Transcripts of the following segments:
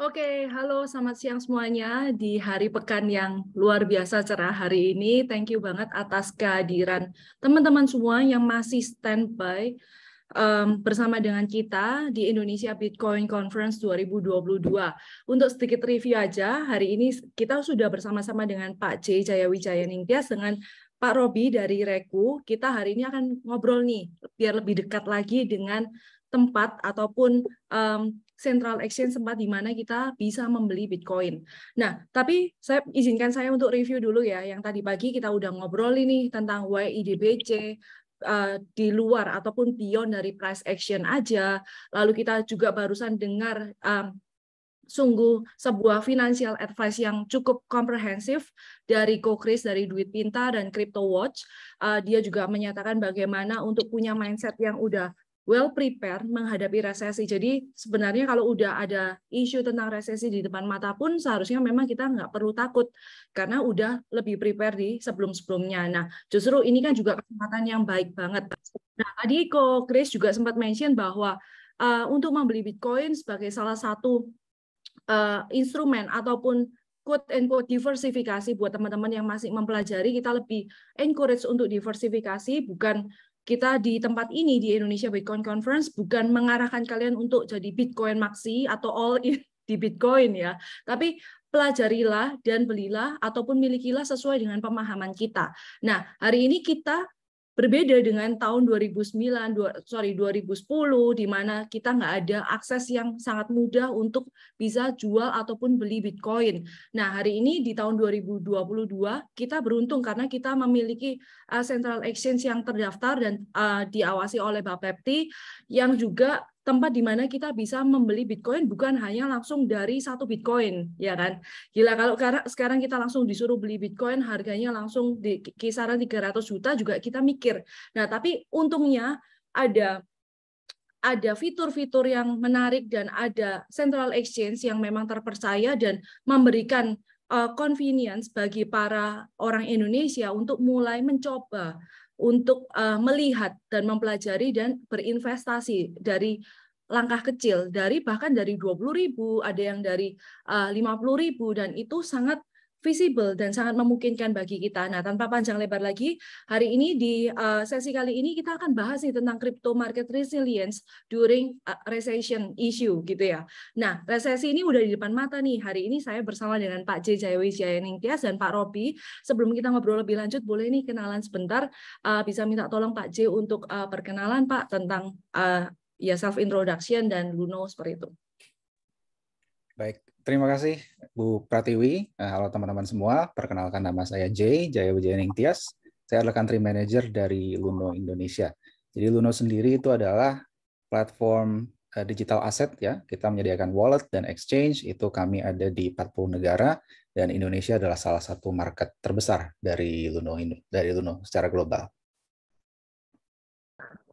Oke, halo selamat siang semuanya di hari pekan yang luar biasa cerah hari ini. Thank you banget atas kehadiran teman-teman semua yang masih standby um, bersama dengan kita di Indonesia Bitcoin Conference 2022. Untuk sedikit review aja, hari ini kita sudah bersama-sama dengan Pak C Jayawijaya Ningtyas dengan Pak Robi dari Reku. Kita hari ini akan ngobrol nih biar lebih dekat lagi dengan tempat ataupun um, central exchange tempat di mana kita bisa membeli Bitcoin. Nah, tapi saya izinkan saya untuk review dulu ya yang tadi pagi kita udah ngobrol ini tentang YIDBC uh, eh, di luar ataupun pion dari price action aja. Lalu kita juga barusan dengar um, sungguh sebuah financial advice yang cukup komprehensif dari Chris dari Duit Pinta dan Crypto Watch. Uh, dia juga menyatakan bagaimana untuk punya mindset yang udah well prepared menghadapi resesi. Jadi sebenarnya kalau udah ada isu tentang resesi di depan mata pun seharusnya memang kita nggak perlu takut karena udah lebih prepare di sebelum-sebelumnya. Nah, justru ini kan juga kesempatan yang baik banget. Nah, tadi Ko Chris juga sempat mention bahwa uh, untuk membeli Bitcoin sebagai salah satu uh, instrumen ataupun quote and quote diversifikasi buat teman-teman yang masih mempelajari kita lebih encourage untuk diversifikasi bukan kita di tempat ini di Indonesia Bitcoin Conference bukan mengarahkan kalian untuk jadi Bitcoin maxi atau all in di Bitcoin ya, tapi pelajarilah dan belilah ataupun milikilah sesuai dengan pemahaman kita. Nah, hari ini kita Berbeda dengan tahun 2009, dua, sorry 2010, di mana kita nggak ada akses yang sangat mudah untuk bisa jual ataupun beli Bitcoin. Nah, hari ini di tahun 2022 kita beruntung karena kita memiliki uh, central exchange yang terdaftar dan uh, diawasi oleh Bapepti yang juga tempat di mana kita bisa membeli Bitcoin bukan hanya langsung dari satu Bitcoin, ya kan? Gila kalau sekarang kita langsung disuruh beli Bitcoin harganya langsung di kisaran 300 juta juga kita mikir. Nah, tapi untungnya ada ada fitur-fitur yang menarik dan ada central exchange yang memang terpercaya dan memberikan eh, convenience bagi para orang Indonesia untuk mulai mencoba untuk uh, melihat dan mempelajari dan berinvestasi dari langkah kecil dari bahkan dari 20.000 ada yang dari eh, uh, 50.000 dan itu sangat visible dan sangat memungkinkan bagi kita. Nah, tanpa panjang lebar lagi, hari ini di eh, sesi kali ini kita akan bahas nih tentang crypto market resilience during eh, recession issue gitu ya. Nah, resesi ini udah di depan mata nih. Hari ini saya bersama dengan Pak J Jayawijaya Ningtyas dan Pak Robi. Sebelum kita ngobrol lebih lanjut, boleh nih kenalan sebentar. Eh, bisa minta tolong Pak J untuk perkenalan Pak tentang ya self introduction dan Luno seperti itu. Baik, terima kasih Bu Pratiwi. Eh, halo teman-teman semua, perkenalkan nama saya Jay, Jaya Wijayaning Tias. Saya adalah country manager dari Luno Indonesia. Jadi Luno sendiri itu adalah platform eh, digital asset ya. Kita menyediakan wallet dan exchange itu kami ada di 40 negara dan Indonesia adalah salah satu market terbesar dari Luno dari Luno secara global.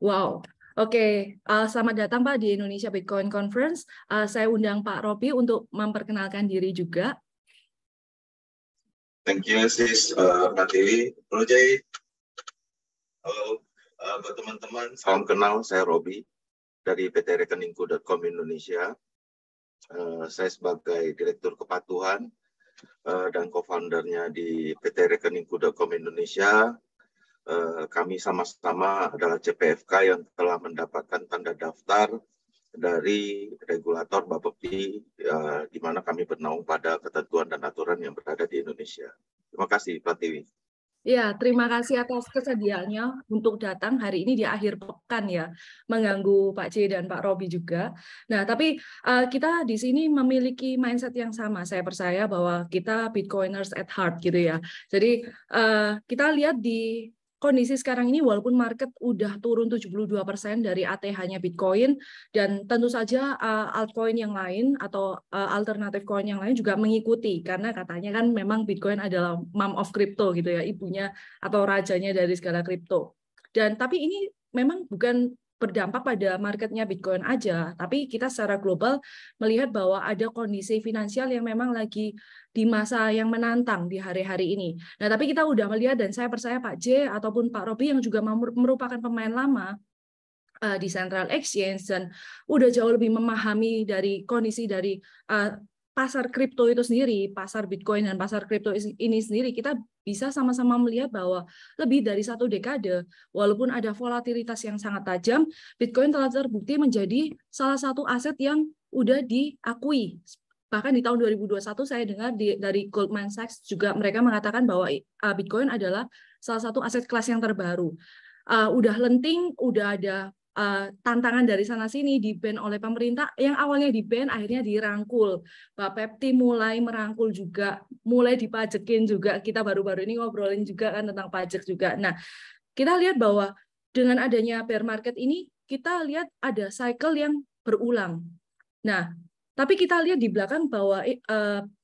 Wow, Oke, uh, selamat datang Pak di Indonesia Bitcoin Conference. Uh, saya undang Pak Robi untuk memperkenalkan diri juga. Thank you, Sis uh, eh, Natili. Halo, Jai. Halo, buat teman-teman, salam kenal. Saya Robi dari PT Rekeningku.com Indonesia. Uh, saya sebagai Direktur Kepatuhan uh, dan co-foundernya di PT Rekeningku.com Indonesia Eh, kami sama-sama adalah CPFK yang telah mendapatkan tanda daftar dari regulator Bapepti eh, di mana kami bernaung pada ketentuan dan aturan yang berada di Indonesia. Terima kasih, Pak Tiwi. Ya, terima kasih atas kesediaannya untuk datang hari ini di akhir pekan ya, mengganggu Pak C dan Pak Robi juga. Nah, tapi uh, kita di sini memiliki mindset yang sama. Saya percaya bahwa kita Bitcoiners at heart gitu ya. Jadi uh, kita lihat di kondisi sekarang ini walaupun market udah turun 72% dari ATH-nya Bitcoin dan tentu saja eh, altcoin yang lain atau eh, alternatif coin yang lain juga mengikuti karena katanya kan memang Bitcoin adalah mom of crypto gitu ya, ibunya atau rajanya dari segala crypto Dan tapi ini memang bukan berdampak pada marketnya Bitcoin aja, tapi kita secara global melihat bahwa ada kondisi finansial yang memang lagi di masa yang menantang di hari-hari ini. Nah, tapi kita udah melihat dan saya percaya Pak J ataupun Pak Robi yang juga merupakan pemain lama eh, di Central Exchange dan udah jauh lebih memahami dari kondisi dari eh, pasar kripto itu sendiri, pasar Bitcoin dan pasar kripto ini sendiri, kita bisa sama-sama melihat bahwa lebih dari satu dekade, walaupun ada volatilitas yang sangat tajam, Bitcoin telah terbukti menjadi salah satu aset yang udah diakui. Bahkan di tahun 2021 saya dengar di, dari Goldman Sachs juga mereka mengatakan bahwa ah, Bitcoin adalah salah satu aset kelas yang terbaru. Uh, udah lenting, udah ada Eh, tantangan dari sana sini di oleh pemerintah yang awalnya di akhirnya dirangkul pak pepti mulai merangkul juga mulai dipajekin juga kita baru-baru ini ngobrolin juga kan tentang pajak juga nah kita lihat bahwa dengan adanya bear market ini kita lihat ada cycle yang berulang nah tapi kita lihat di belakang bahwa eh,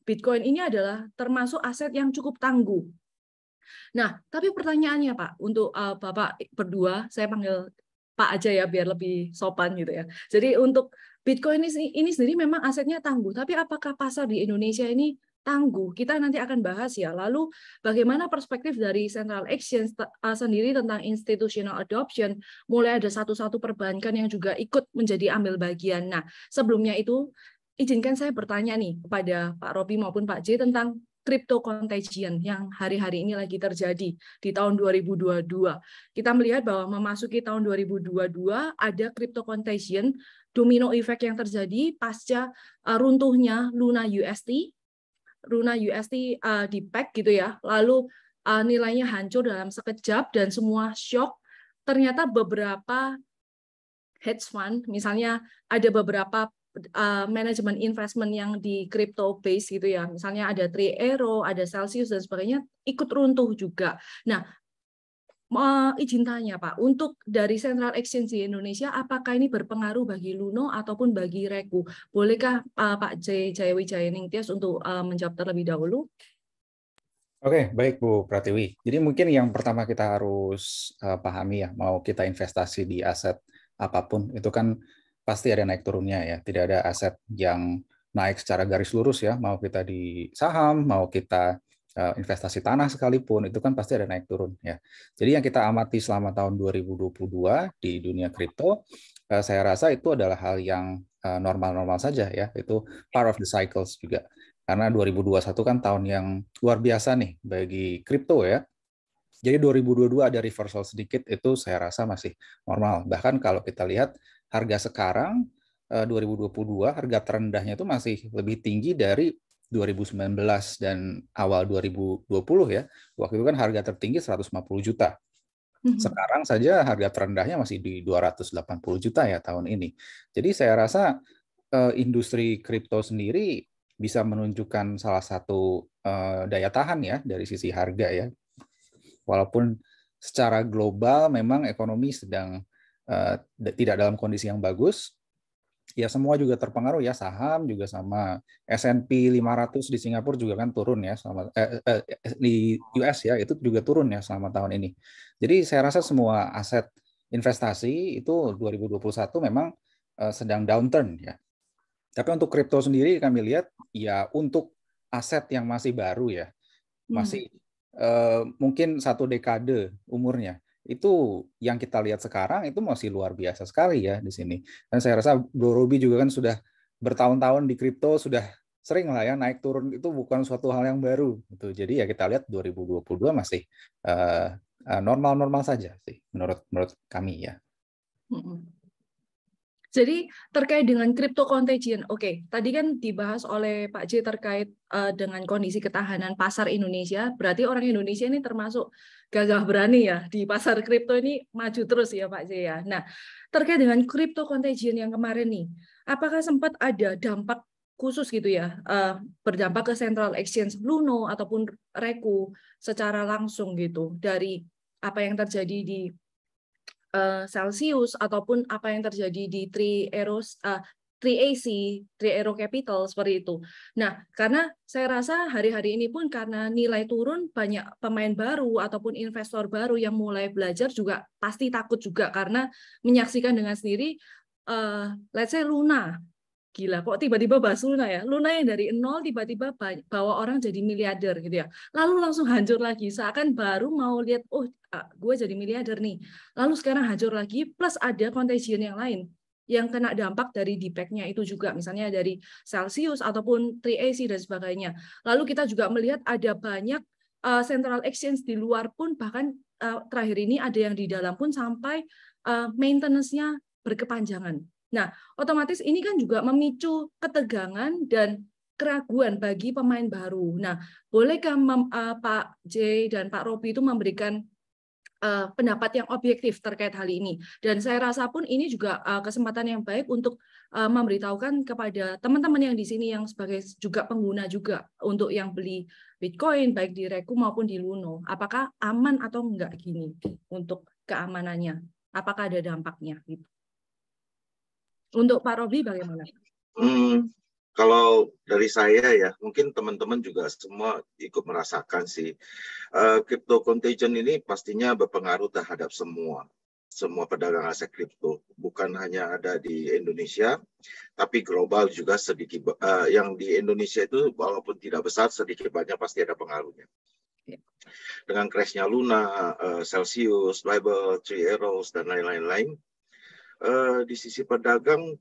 Bitcoin ini adalah termasuk aset yang cukup tangguh Nah, tapi pertanyaannya Pak, untuk uh, Bapak berdua, saya panggil Pak aja ya biar lebih sopan gitu ya. Jadi untuk Bitcoin ini, ini sendiri memang asetnya tangguh, tapi apakah pasar di Indonesia ini tangguh. Kita nanti akan bahas ya. Lalu bagaimana perspektif dari central exchange eh, sendiri tentang institutional adoption? Mulai ada satu-satu perbankan yang juga ikut menjadi ambil bagian. Nah, sebelumnya itu izinkan saya bertanya nih kepada Pak Robi maupun Pak J tentang crypto contagion yang hari-hari ini lagi terjadi di tahun 2022. Kita melihat bahwa memasuki tahun 2022 ada crypto contagion domino effect yang terjadi pasca eh, runtuhnya Luna UST, Luna UST uh, eh, di pack gitu ya. Lalu uh, nilainya hancur dalam sekejap dan semua shock. Ternyata beberapa hedge fund, misalnya ada beberapa uh, manajemen investment yang di crypto base gitu ya. Misalnya ada Aero, ada Celsius dan sebagainya ikut runtuh juga. Nah, uh, izin tanya Pak, untuk dari Central Exchange di Indonesia apakah ini berpengaruh bagi Luno ataupun bagi Reku? Bolehkah uh, Pak J Jayawijaya Ningtyas untuk uh, menjawab terlebih dahulu? Oke, okay, baik Bu Pratiwi. Jadi mungkin yang pertama kita harus uh, pahami ya, mau kita investasi di aset apapun itu kan pasti ada naik turunnya ya. Tidak ada aset yang naik secara garis lurus ya, mau kita di saham, mau kita eh, investasi tanah sekalipun itu kan pasti ada naik turun ya. Jadi yang kita amati selama tahun 2022 di dunia kripto eh, saya rasa itu adalah hal yang eh, normal-normal saja ya. Itu part of the cycles juga. Karena 2021 kan tahun yang luar biasa nih bagi kripto ya. Jadi 2022 ada reversal sedikit itu saya rasa masih normal. Bahkan kalau kita lihat harga sekarang 2022 eh, harga terendahnya itu masih lebih tinggi dari 2019 dan awal 2020 ya. Waktu itu kan harga tertinggi 150 juta. Mm-hmm. Sekarang saja harga terendahnya masih di 280 juta ya tahun ini. Jadi saya rasa eh, industri kripto sendiri bisa menunjukkan salah satu eh, daya tahan ya dari sisi harga ya. Walaupun secara global memang ekonomi sedang Eh, tidak dalam kondisi yang bagus. Ya semua juga terpengaruh ya saham juga sama S&P 500 di Singapura juga kan turun ya sama eh, eh, eh di US ya itu juga turun ya selama tahun ini. Jadi saya rasa semua aset investasi itu 2021 memang eh, sedang downturn ya. Tapi untuk kripto sendiri kami lihat ya untuk aset yang masih baru ya hmm. masih hmm. eh, mungkin satu dekade umurnya itu yang kita lihat sekarang itu masih luar biasa sekali ya di sini. Dan saya rasa Bro Ruby juga kan sudah bertahun-tahun di kripto sudah sering lah ya naik turun itu bukan suatu hal yang baru gitu. Jadi ya kita lihat 2022 masih eh, eh, normal-normal uh, saja sih menurut menurut kami ya. Jadi terkait dengan crypto contagion, oke, okay, tadi kan dibahas oleh Pak J terkait uh, dengan kondisi ketahanan pasar Indonesia. Berarti orang Indonesia ini termasuk gagah berani ya di pasar kripto ini maju terus ya Pak J ya. Nah, terkait dengan crypto contagion yang kemarin nih, apakah sempat ada dampak khusus gitu ya, uh, berdampak ke Central Exchange Bruno ataupun Reku secara langsung gitu dari apa yang terjadi di Eh, Celsius ataupun apa yang terjadi di Trieros, Eros uh, 3AC, 3 Aero Capital seperti itu. Nah, karena saya rasa hari-hari ini pun karena nilai turun banyak pemain baru ataupun investor baru yang mulai belajar juga pasti takut juga karena menyaksikan dengan sendiri uh, let's say Luna gila kok tiba-tiba bahas Luna ya Luna yang dari nol tiba-tiba bawa orang jadi miliarder gitu ya lalu langsung hancur lagi seakan baru mau lihat oh gue jadi miliarder nih lalu sekarang hancur lagi plus ada contagion yang lain yang kena dampak dari defeknya itu juga misalnya dari Celsius ataupun 3AC dan sebagainya lalu kita juga melihat ada banyak e, central exchange di luar pun bahkan e, terakhir ini ada yang di dalam pun sampai uh, maintenance-nya berkepanjangan Nah, otomatis ini kan juga memicu ketegangan dan keraguan bagi pemain baru. Nah, bolehkah mem, uh, Pak J dan Pak Robi itu memberikan uh, pendapat yang objektif terkait hal ini? Dan saya rasa pun ini juga uh, kesempatan yang baik untuk uh, memberitahukan kepada teman-teman yang di sini yang sebagai juga pengguna juga untuk yang beli Bitcoin baik di Reku maupun di Luno, apakah aman atau enggak gini untuk keamanannya? Apakah ada dampaknya gitu? Untuk Pak Robi bagaimana? Hmm, kalau dari saya ya, mungkin teman-teman juga semua ikut merasakan sih. Uh, crypto contagion ini pastinya berpengaruh terhadap semua semua pedagang aset kripto bukan hanya ada di Indonesia tapi global juga sedikit uh, yang di Indonesia itu walaupun tidak besar sedikit banyak pasti ada pengaruhnya iya. dengan crashnya Luna, uh, Celsius, Bible, Three Arrows dan lain-lain uh, di sisi pedagang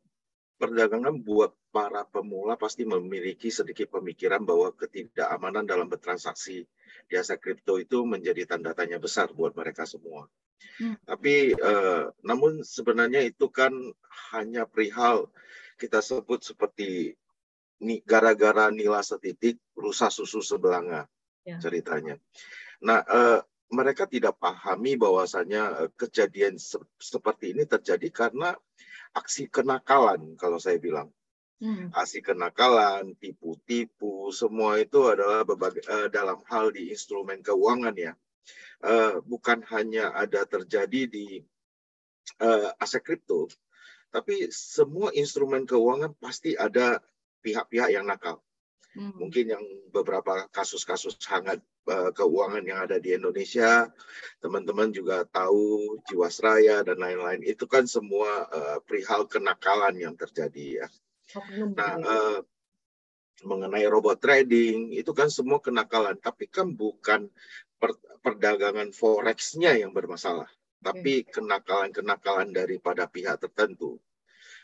perdagangan buat para pemula pasti memiliki sedikit pemikiran bahwa ketidakamanan dalam bertransaksi di aset kripto itu menjadi tanda tanya besar buat mereka semua. Hmm. Tapi uh, namun sebenarnya itu kan hanya perihal kita sebut seperti gara-gara nila setitik rusak susu sebelanga ya. ceritanya. Nah, uh, mereka tidak pahami bahwasannya eh, kejadian se seperti ini terjadi karena aksi kenakalan kalau saya bilang hmm. aksi kenakalan tipu-tipu semua itu adalah berbagai, uh, dalam hal di instrumen keuangan ya uh, bukan hanya ada terjadi di uh, aset kripto tapi semua instrumen keuangan pasti ada pihak-pihak yang nakal hmm. mungkin yang beberapa kasus-kasus hangat uh, keuangan yang ada di Indonesia, teman-teman juga tahu Jiwasraya dan lain-lain. Itu kan semua uh, perihal kenakalan yang terjadi ya. Oh, nah, uh, mengenai robot trading itu kan semua kenakalan, tapi kan bukan per, perdagangan forexnya yang bermasalah, iya. tapi kenakalan-kenakalan daripada pihak tertentu.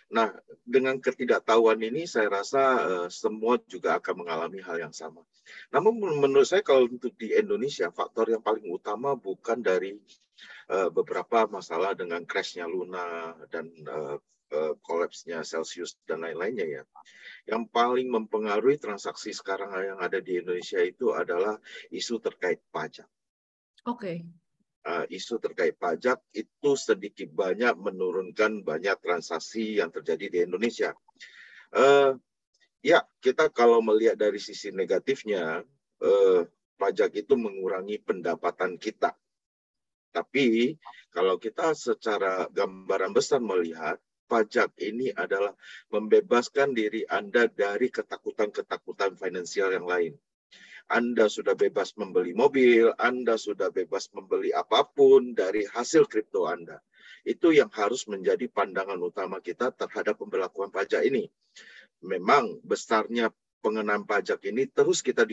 Nah, dengan ketidaktahuan ini saya rasa uh, semua juga akan mengalami hal yang sama. Namun menurut saya kalau untuk di Indonesia faktor yang paling utama bukan dari uh, beberapa masalah dengan crashnya Luna dan uh, eh, kolapsnya Celsius dan lain-lainnya ya. Yang paling mempengaruhi transaksi sekarang yang ada di Indonesia itu adalah isu terkait pajak. Oke. Okay. Eh, isu terkait pajak itu sedikit banyak menurunkan banyak transaksi yang terjadi di Indonesia. Uh, ya, kita kalau melihat dari sisi negatifnya, uh, pajak itu mengurangi pendapatan kita. Tapi kalau kita secara gambaran besar melihat, pajak ini adalah membebaskan diri Anda dari ketakutan-ketakutan finansial yang lain. Anda sudah bebas membeli mobil, Anda sudah bebas membeli apapun dari hasil kripto Anda. Itu yang harus menjadi pandangan utama kita terhadap pembelakuan pajak ini. Memang besarnya pengenaan pajak ini terus kita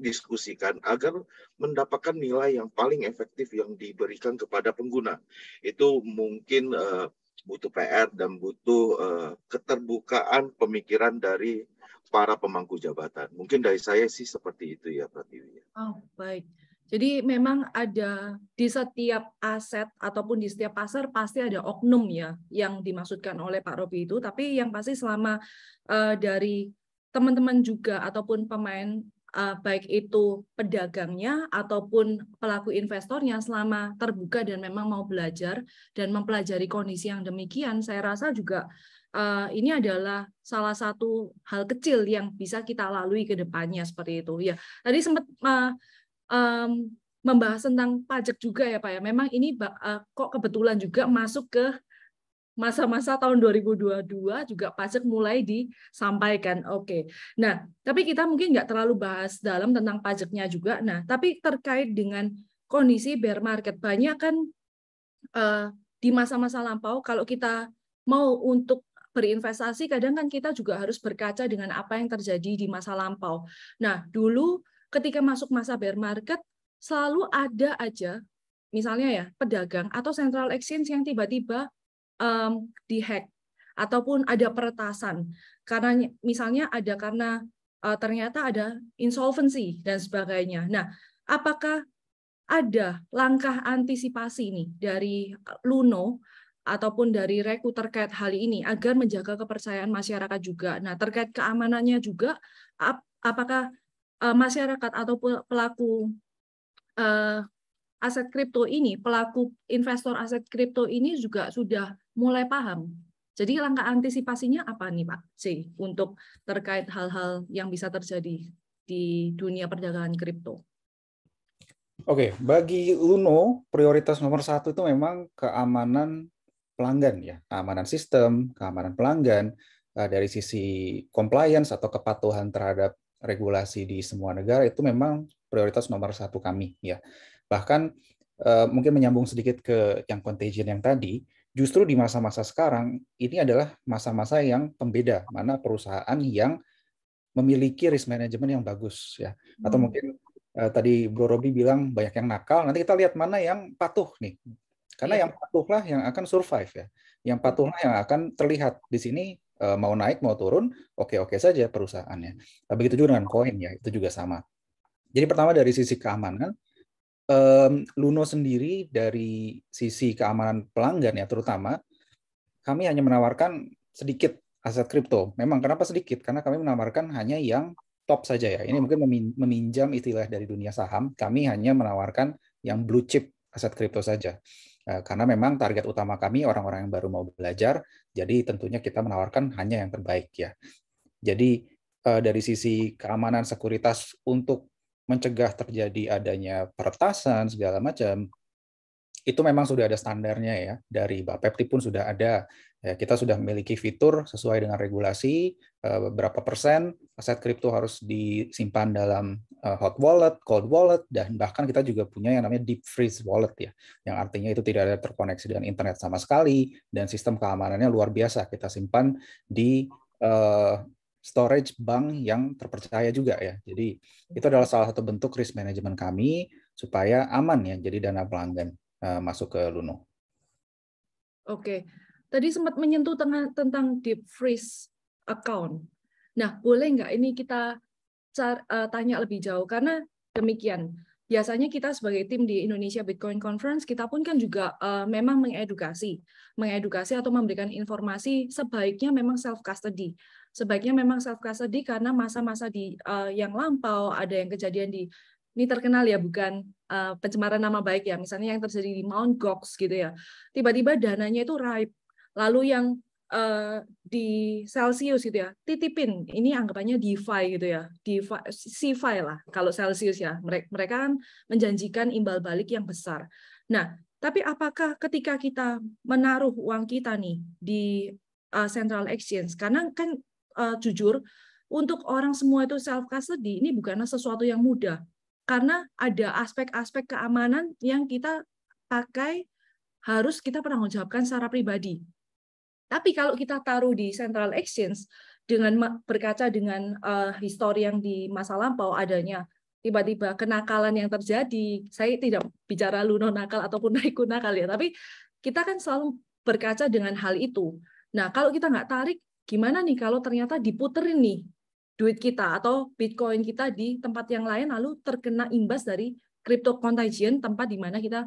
diskusikan agar mendapatkan nilai yang paling efektif yang diberikan kepada pengguna. Itu mungkin eh, butuh PR dan butuh eh, keterbukaan pemikiran dari para pemangku jabatan. Mungkin dari saya sih seperti itu ya Pratiwi. Oh, baik. Jadi memang ada di setiap aset ataupun di setiap pasar pasti ada oknum ya yang dimaksudkan oleh Pak Robi itu. Tapi yang pasti selama uh, dari teman-teman juga ataupun pemain uh, baik itu pedagangnya ataupun pelaku investornya selama terbuka dan memang mau belajar dan mempelajari kondisi yang demikian, saya rasa juga uh, ini adalah salah satu hal kecil yang bisa kita lalui ke depannya seperti itu. Ya, tadi sempat uh, um, membahas tentang pajak juga ya Pak ya. Memang ini uh, kok kebetulan juga masuk ke masa-masa tahun 2022 juga pajak mulai disampaikan. Oke. Nah, tapi kita mungkin nggak terlalu bahas dalam tentang pajaknya juga. Nah, tapi terkait dengan kondisi bear market banyak kan uh, di masa-masa lampau kalau kita mau untuk berinvestasi kadang kan kita juga harus berkaca dengan apa yang terjadi di masa lampau. Nah, dulu ketika masuk masa bear market selalu ada aja misalnya ya pedagang atau central exchange yang tiba-tiba um, dihack ataupun ada peretasan karena misalnya ada karena uh, ternyata ada insolvency dan sebagainya. Nah, apakah ada langkah antisipasi nih dari e, Luno ataupun dari Reku terkait hal ini agar menjaga kepercayaan masyarakat juga. Nah, terkait keamanannya juga ap apakah uh, masyarakat atau pelaku uh, aset kripto ini, pelaku investor aset kripto ini juga sudah mulai paham. Jadi langkah antisipasinya apa nih Pak C untuk terkait hal-hal yang bisa terjadi di dunia perdagangan kripto? Oke, bagi Luno prioritas nomor satu itu memang keamanan pelanggan ya, keamanan sistem, keamanan pelanggan eh, dari sisi compliance atau kepatuhan terhadap regulasi di semua negara itu memang prioritas nomor satu kami ya. Bahkan eh, mungkin menyambung sedikit ke yang contagion yang tadi, justru di masa-masa sekarang ini adalah masa-masa yang pembeda mana perusahaan yang memiliki risk management yang bagus ya atau hmm. mungkin eh, tadi Bro Robi bilang banyak yang nakal nanti kita lihat mana yang patuh nih karena iya. yang patuhlah yang akan survive ya yang patuhlah yang akan terlihat di sini eh, mau naik mau turun oke oke saja perusahaannya begitu juga dengan koin ya itu juga sama jadi pertama dari sisi keamanan um, Luno sendiri dari sisi keamanan pelanggan ya terutama kami hanya menawarkan sedikit aset kripto. Memang kenapa sedikit? Karena kami menawarkan hanya yang top saja ya. Ini mungkin meminjam istilah dari dunia saham. Kami hanya menawarkan yang blue chip aset kripto saja. Eh, karena memang target utama kami orang-orang yang baru mau belajar, jadi tentunya kita menawarkan hanya yang terbaik ya. Jadi eh, dari sisi keamanan sekuritas untuk mencegah terjadi adanya peretasan segala macam itu memang sudah ada standarnya ya dari Bapepti pun sudah ada ya kita sudah memiliki fitur sesuai dengan regulasi eh, berapa persen aset kripto harus disimpan dalam eh, hot wallet, cold wallet dan bahkan kita juga punya yang namanya deep freeze wallet ya yang artinya itu tidak ada terkoneksi dengan internet sama sekali dan sistem keamanannya luar biasa kita simpan di eh, storage bank yang terpercaya juga ya. Jadi itu adalah salah satu bentuk risk management kami supaya aman ya jadi dana pelanggan uh, masuk ke Luno. Oke. Tadi sempat menyentuh tentang, tentang deep freeze account. Nah, boleh nggak ini kita car, uh, tanya lebih jauh karena demikian. Biasanya kita sebagai tim di Indonesia Bitcoin Conference kita pun kan juga uh, memang mengedukasi, mengedukasi atau memberikan informasi sebaiknya memang self custody sebaiknya memang self custody karena masa-masa di uh, yang lampau ada yang kejadian di ini terkenal ya bukan uh, pencemaran nama baik ya misalnya yang terjadi di Mount Gox gitu ya tiba-tiba dananya itu raib lalu yang uh, di Celsius gitu ya titipin ini anggapannya DeFi gitu ya DeFi CFI lah kalau Celsius ya mereka mereka kan menjanjikan imbal balik yang besar nah tapi apakah ketika kita menaruh uang kita nih di uh, Central Exchange karena kan uh, jujur, untuk orang semua itu self custody ini bukanlah sesuatu yang mudah karena ada aspek-aspek keamanan yang kita pakai harus kita pertanggungjawabkan secara pribadi. Tapi kalau kita taruh di central exchange dengan berkaca dengan uh, histori yang di masa lampau adanya tiba-tiba kenakalan yang terjadi. Saya tidak bicara luno nakal ataupun naiku nakal ya, tapi kita kan selalu berkaca dengan hal itu. Nah, kalau kita nggak tarik gimana nih kalau ternyata diputerin nih duit kita atau Bitcoin kita di tempat yang lain lalu terkena imbas dari crypto contagion tempat di mana kita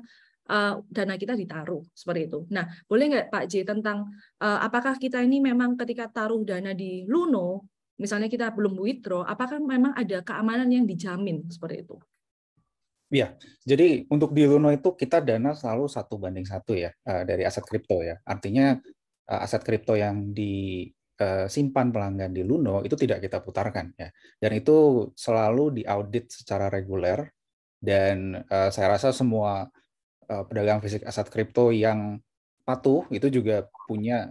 uh, dana kita ditaruh seperti itu. Nah, boleh nggak Pak J tentang uh, apakah kita ini memang ketika taruh dana di Luno, misalnya kita belum withdraw, apakah memang ada keamanan yang dijamin seperti itu? Ya jadi untuk di Luno itu kita dana selalu satu banding satu ya eh, dari aset kripto ya. Artinya aset kripto yang di Eh, simpan pelanggan di Luno itu tidak kita putarkan ya. Dan itu selalu diaudit secara reguler dan eh, saya rasa semua eh, pedagang fisik aset kripto yang patuh itu juga punya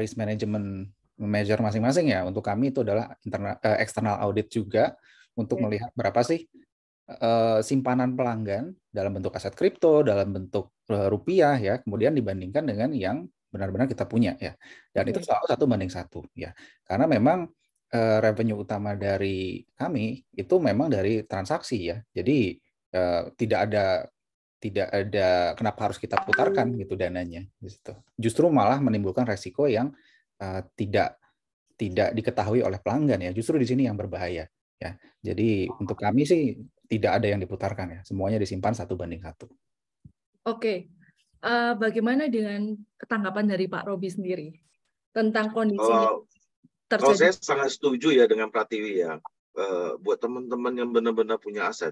risk management measure masing-masing ya. Untuk kami itu adalah internal uh, external audit juga untuk iya. melihat berapa sih simpanan pelanggan dalam bentuk aset kripto, dalam bentuk rupiah ya, kemudian dibandingkan dengan yang benar-benar kita punya ya. Dan itu iya. selalu satu banding satu ya. Karena memang uh, revenue utama dari kami itu memang dari transaksi ya. Jadi uh, tidak ada tidak ada kenapa harus kita putarkan hmm. gitu dananya gitu. Justru malah menimbulkan resiko yang uh, tidak tidak diketahui oleh pelanggan ya. Justru di sini yang berbahaya ya. Jadi untuk kami sih tidak ada yang diputarkan ya. Semuanya disimpan satu banding satu. Oke, uh, bagaimana dengan tanggapan dari Pak Robi sendiri tentang kondisi eh, kalau, terjadi? Kalau saya sangat setuju ya dengan Pratiwi ya. Uh, buat teman-teman yang benar-benar punya aset,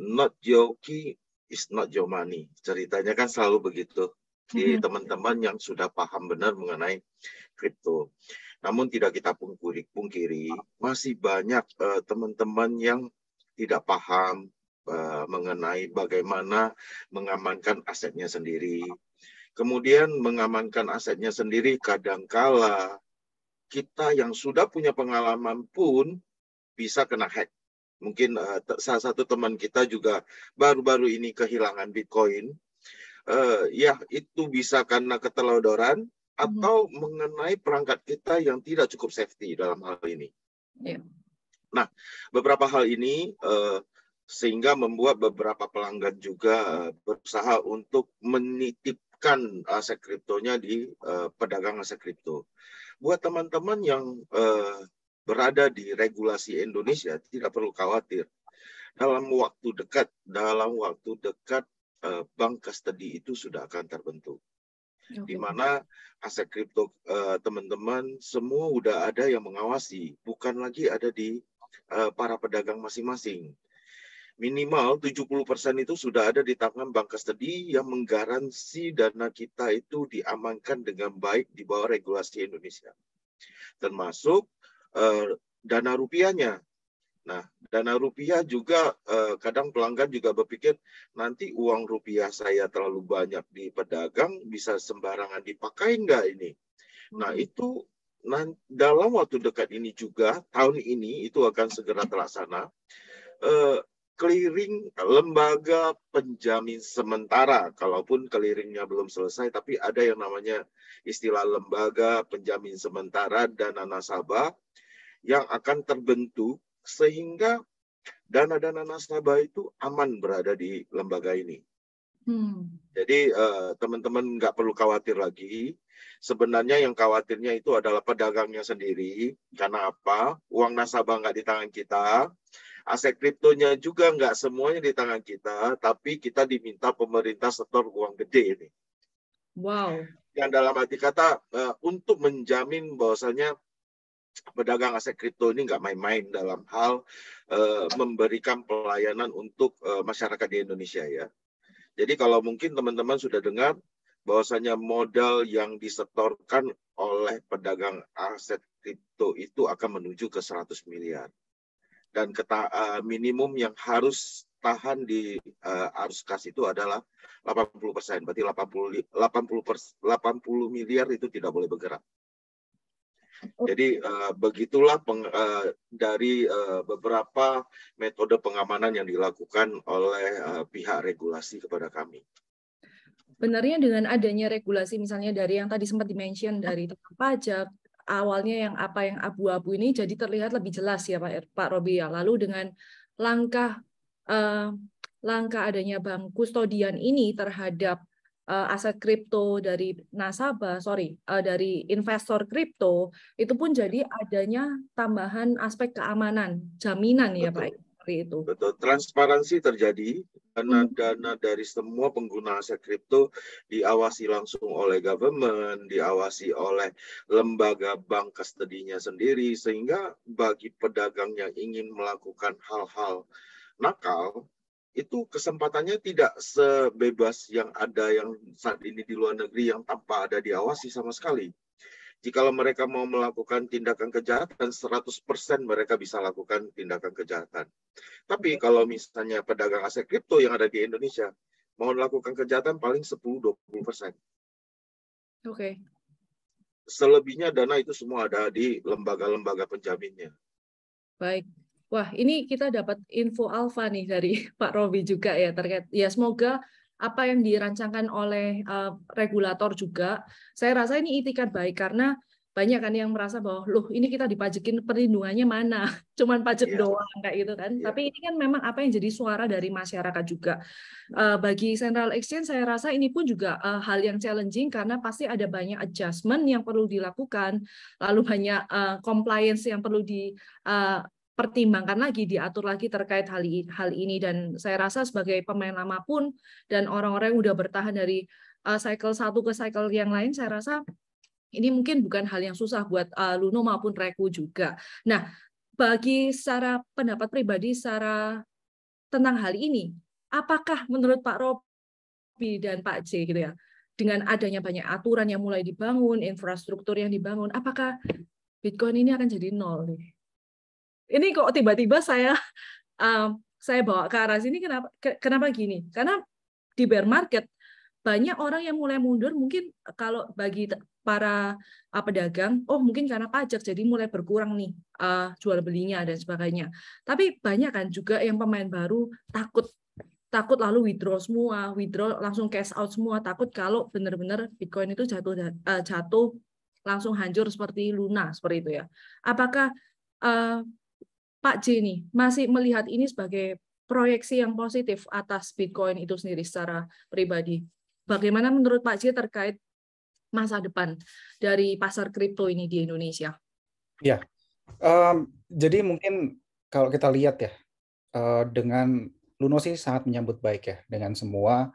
not your key is not your money. Ceritanya kan selalu begitu di mm-hmm. teman-teman yang sudah paham benar mengenai kripto. Namun tidak kita pungkiri, pungkiri masih banyak teman-teman uh, teman -teman yang tidak paham, Eh, mengenai bagaimana mengamankan asetnya sendiri. Kemudian mengamankan asetnya sendiri kadangkala kita yang sudah punya pengalaman pun bisa kena hack. Mungkin uh, salah satu teman kita juga baru-baru ini kehilangan Bitcoin. Uh, ya, itu bisa karena keteledoran mhm. atau hmm. mengenai perangkat kita yang tidak cukup safety dalam hal ini. Yeah. Nah, beberapa hal ini uh, sehingga membuat beberapa pelanggan juga eh, berusaha untuk menitipkan eh, aset kriptonya di uh, pedagang aset kripto. Buat teman-teman yang uh, berada di regulasi Indonesia tidak perlu khawatir. Dalam waktu dekat, dalam waktu dekat uh, bank custody itu sudah akan terbentuk. Okay. Di mana aset kripto teman-teman semua sudah ada yang mengawasi, bukan lagi ada di uh, para pedagang masing-masing minimal 70% itu sudah ada di tangan bank custody yang menggaransi dana kita itu diamankan dengan baik di bawah regulasi Indonesia. Termasuk uh, dana rupiahnya. Nah, dana rupiah juga uh, kadang pelanggan juga berpikir nanti uang rupiah saya terlalu banyak di pedagang bisa sembarangan dipakai enggak ini? Nah, hmm. itu nah, dalam waktu dekat ini juga tahun ini itu akan segera terlaksana. Uh, clearing lembaga penjamin sementara, kalaupun clearingnya belum selesai, tapi ada yang namanya istilah lembaga penjamin sementara dana nasabah yang akan terbentuk sehingga dana-dana nasabah itu aman berada di lembaga ini. Hmm. Jadi teman eh, teman-teman nggak perlu khawatir lagi. Sebenarnya yang khawatirnya itu adalah pedagangnya sendiri. Karena apa? Uang nasabah nggak di tangan kita aset kriptonya juga nggak semuanya di tangan kita, tapi kita diminta pemerintah setor uang gede ini. Wow. Yang dalam arti kata eh, untuk menjamin bahwasanya pedagang aset kripto ini nggak main-main dalam hal eh, memberikan pelayanan untuk eh, masyarakat di Indonesia ya. Jadi kalau mungkin teman-teman sudah dengar bahwasanya modal yang disetorkan oleh pedagang aset kripto itu akan menuju ke 100 miliar dan keta, uh, minimum yang harus tahan di uh, arus kas itu adalah 80 persen. Berarti 80 80 pers, 80 miliar itu tidak boleh bergerak. Oh. Jadi uh, begitulah peng, uh, dari uh, beberapa metode pengamanan yang dilakukan oleh uh, pihak regulasi kepada kami. Benarnya dengan adanya regulasi misalnya dari yang tadi sempat dimention dari tentang pajak, awalnya yang apa yang abu-abu ini jadi terlihat lebih jelas ya Pak er, Pak Robi ya. Lalu dengan langkah eh, langkah adanya bank kustodian ini terhadap eh, aset kripto dari nasabah, sorry, eh, dari investor kripto itu pun jadi adanya tambahan aspek keamanan, jaminan ya Pak. Er, itu. Betul, transparansi terjadi dana-dana dari semua pengguna aset kripto diawasi langsung oleh government, diawasi oleh lembaga bank custody sendiri, sehingga bagi pedagang yang ingin melakukan hal-hal nakal, itu kesempatannya tidak sebebas yang ada yang saat ini di luar negeri yang tanpa ada diawasi sama sekali. Jikalau mereka mau melakukan tindakan kejahatan, 100% mereka bisa lakukan tindakan kejahatan. Tapi kalau misalnya pedagang aset kripto yang ada di Indonesia, mau melakukan kejahatan paling 10-20%. Oke. Okay. Selebihnya dana itu semua ada di lembaga-lembaga penjaminnya. Baik. Wah, ini kita dapat info alfa nih dari Pak Robi juga ya terkait ya semoga apa yang dirancangkan oleh uh, regulator juga, saya rasa ini itikat baik karena banyak kan yang merasa bahwa loh ini kita dipajekin perlindungannya mana cuman pajak yeah. doang kayak gitu kan yeah. tapi ini kan memang apa yang jadi suara dari masyarakat juga uh, bagi central exchange saya rasa ini pun juga uh, hal yang challenging karena pasti ada banyak adjustment yang perlu dilakukan lalu banyak uh, compliance yang perlu di uh, pertimbangkan lagi, diatur lagi terkait hal, hal ini. Dan saya rasa sebagai pemain lama pun dan orang-orang yang udah bertahan dari uh, cycle satu ke cycle yang lain, saya rasa ini mungkin bukan hal yang susah buat uh, Luno maupun Reku juga. Nah, bagi secara pendapat pribadi secara tentang hal ini, apakah menurut Pak Robi dan Pak C, gitu ya, dengan adanya banyak aturan yang mulai dibangun, infrastruktur yang dibangun, apakah Bitcoin ini akan jadi nol nih? ini kok tiba-tiba saya uh, saya bawa ke arah sini kenapa kenapa gini? Karena di bear market banyak orang yang mulai mundur mungkin kalau bagi para uh, pedagang, oh mungkin karena pajak jadi mulai berkurang nih uh, jual belinya dan sebagainya. Tapi banyak kan juga yang pemain baru takut takut lalu withdraw semua, withdraw langsung cash out semua, takut kalau benar-benar Bitcoin itu jatuh uh, jatuh langsung hancur seperti Luna seperti itu ya. Apakah uh, Pak J ini masih melihat ini sebagai proyeksi yang positif atas Bitcoin itu sendiri secara pribadi. Bagaimana menurut Pak J terkait masa depan dari pasar kripto ini di Indonesia? Ya, um, jadi mungkin kalau kita lihat ya uh, dengan Luno sih sangat menyambut baik ya dengan semua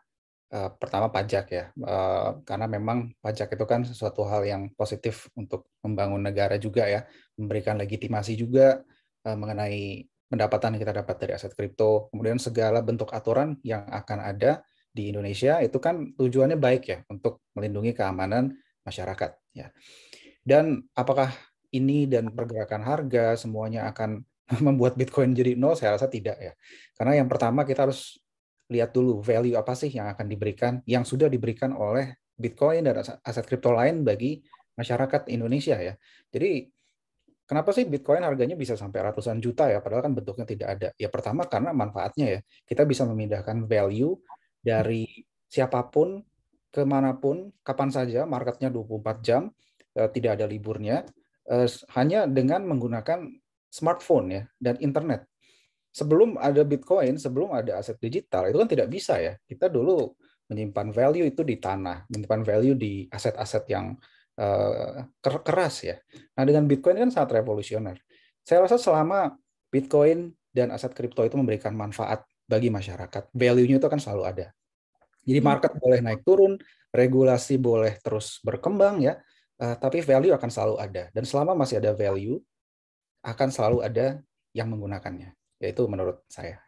uh, pertama pajak ya uh, karena memang pajak itu kan sesuatu hal yang positif untuk membangun negara juga ya memberikan legitimasi juga Eh, mengenai pendapatan yang kita dapat dari aset kripto, kemudian segala bentuk aturan yang akan ada di Indonesia itu kan tujuannya baik ya untuk melindungi keamanan masyarakat ya. Dan apakah ini dan pergerakan harga semuanya akan membuat Bitcoin jadi nol? Saya rasa tidak ya. Karena yang pertama kita harus lihat dulu value apa sih yang akan diberikan, yang sudah diberikan oleh Bitcoin dan aset kripto lain bagi masyarakat Indonesia ya. Jadi Kenapa sih Bitcoin harganya bisa sampai ratusan juta ya, padahal kan bentuknya tidak ada? Ya pertama karena manfaatnya ya, kita bisa memindahkan value dari siapapun, kemanapun, kapan saja, marketnya 24 jam, eh, tidak ada liburnya, eh, hanya dengan menggunakan smartphone ya dan internet. Sebelum ada Bitcoin, sebelum ada aset digital, itu kan tidak bisa ya. Kita dulu menyimpan value itu di tanah, menyimpan value di aset-aset yang Eh, keras ya. Nah dengan Bitcoin kan sangat revolusioner. Saya rasa selama Bitcoin dan aset kripto itu memberikan manfaat bagi masyarakat, value-nya itu kan selalu ada. Jadi hmm. market boleh naik turun, regulasi boleh terus berkembang ya, eh, tapi value akan selalu ada. Dan selama masih ada value, akan selalu ada yang menggunakannya. Yaitu menurut saya.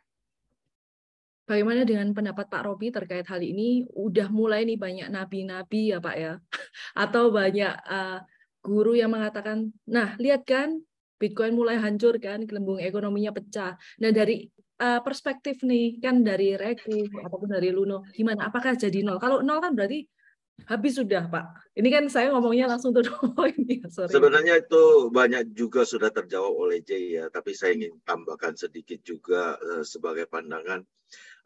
Bagaimana dengan pendapat Pak Robi terkait hal ini? Udah mulai nih banyak nabi-nabi ya Pak ya, atau banyak uh, guru yang mengatakan, nah lihat kan Bitcoin mulai hancur kan, gelembung ekonominya pecah. Nah dari uh, perspektif nih kan dari Reku ataupun dari Luno, gimana? Apakah jadi nol? Kalau nol kan berarti habis sudah Pak. Ini kan saya ngomongnya langsung tuh the ya, sorry. Sebenarnya itu banyak juga sudah terjawab oleh Jay ya, tapi saya ingin tambahkan sedikit juga uh, sebagai pandangan.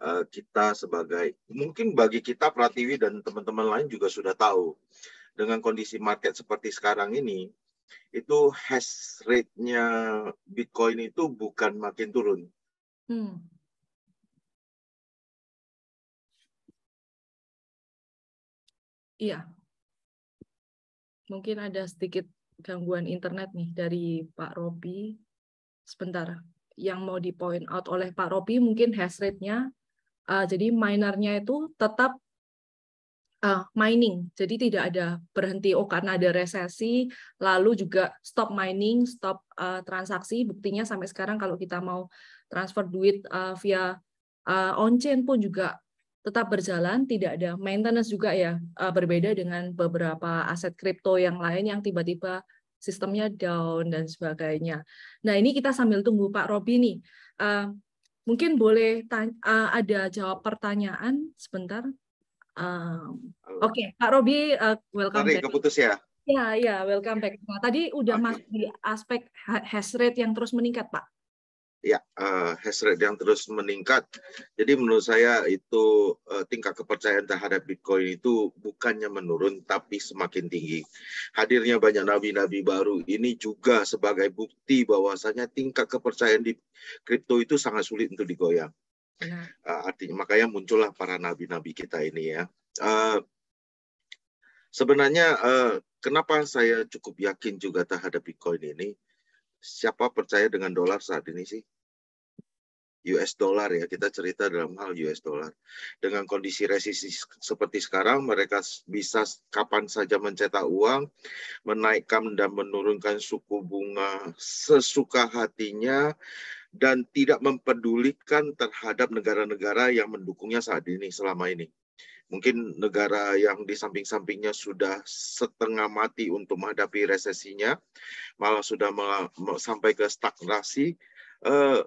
Eh, kita sebagai mungkin bagi kita Pratiwi dan teman-teman lain juga sudah tahu dengan kondisi market seperti sekarang ini itu hash rate-nya Bitcoin itu bukan makin turun. Hmm. Iya. Mungkin ada sedikit gangguan internet nih dari Pak Robi. Sebentar, yang mau di point out oleh Pak Robi mungkin hash rate-nya Uh, jadi minernya itu tetap uh, mining, jadi tidak ada berhenti. Oh karena ada resesi, lalu juga stop mining, stop uh, transaksi. Buktinya sampai sekarang kalau kita mau transfer duit uh, via uh, on-chain pun juga tetap berjalan, tidak ada maintenance juga ya, berbeda dengan beberapa aset kripto yang lain yang tiba-tiba sistemnya down dan sebagainya. Nah ini kita sambil tunggu Pak Robi nih, mungkin boleh tanya, uh, eh, ada jawab pertanyaan sebentar. Um, Oke, okay. Pak Robi, uh, welcome Sorry, back. keputus ya. Ya, ya, welcome back. Nah, tadi udah okay. masuk di aspek hash rate yang terus meningkat, Pak ya uh, hash rate yang terus meningkat. Jadi menurut saya itu uh, tingkat kepercayaan terhadap Bitcoin itu bukannya menurun tapi semakin tinggi. Hadirnya banyak nabi-nabi baru ini juga sebagai bukti bahwasanya tingkat kepercayaan di kripto itu sangat sulit untuk digoyang. Uh, artinya makanya muncullah para nabi-nabi kita ini ya. Uh, sebenarnya uh, kenapa saya cukup yakin juga terhadap Bitcoin ini? siapa percaya dengan dolar saat ini sih? US dollar ya, kita cerita dalam hal US dollar. Dengan kondisi resisi seperti sekarang, mereka bisa kapan saja mencetak uang, menaikkan dan menurunkan suku bunga sesuka hatinya, dan tidak mempedulikan terhadap negara-negara yang mendukungnya saat ini, selama ini. Mungkin negara yang di samping-sampingnya sudah setengah mati untuk menghadapi resesinya, malah sudah sampai ke stagnasi. Uh,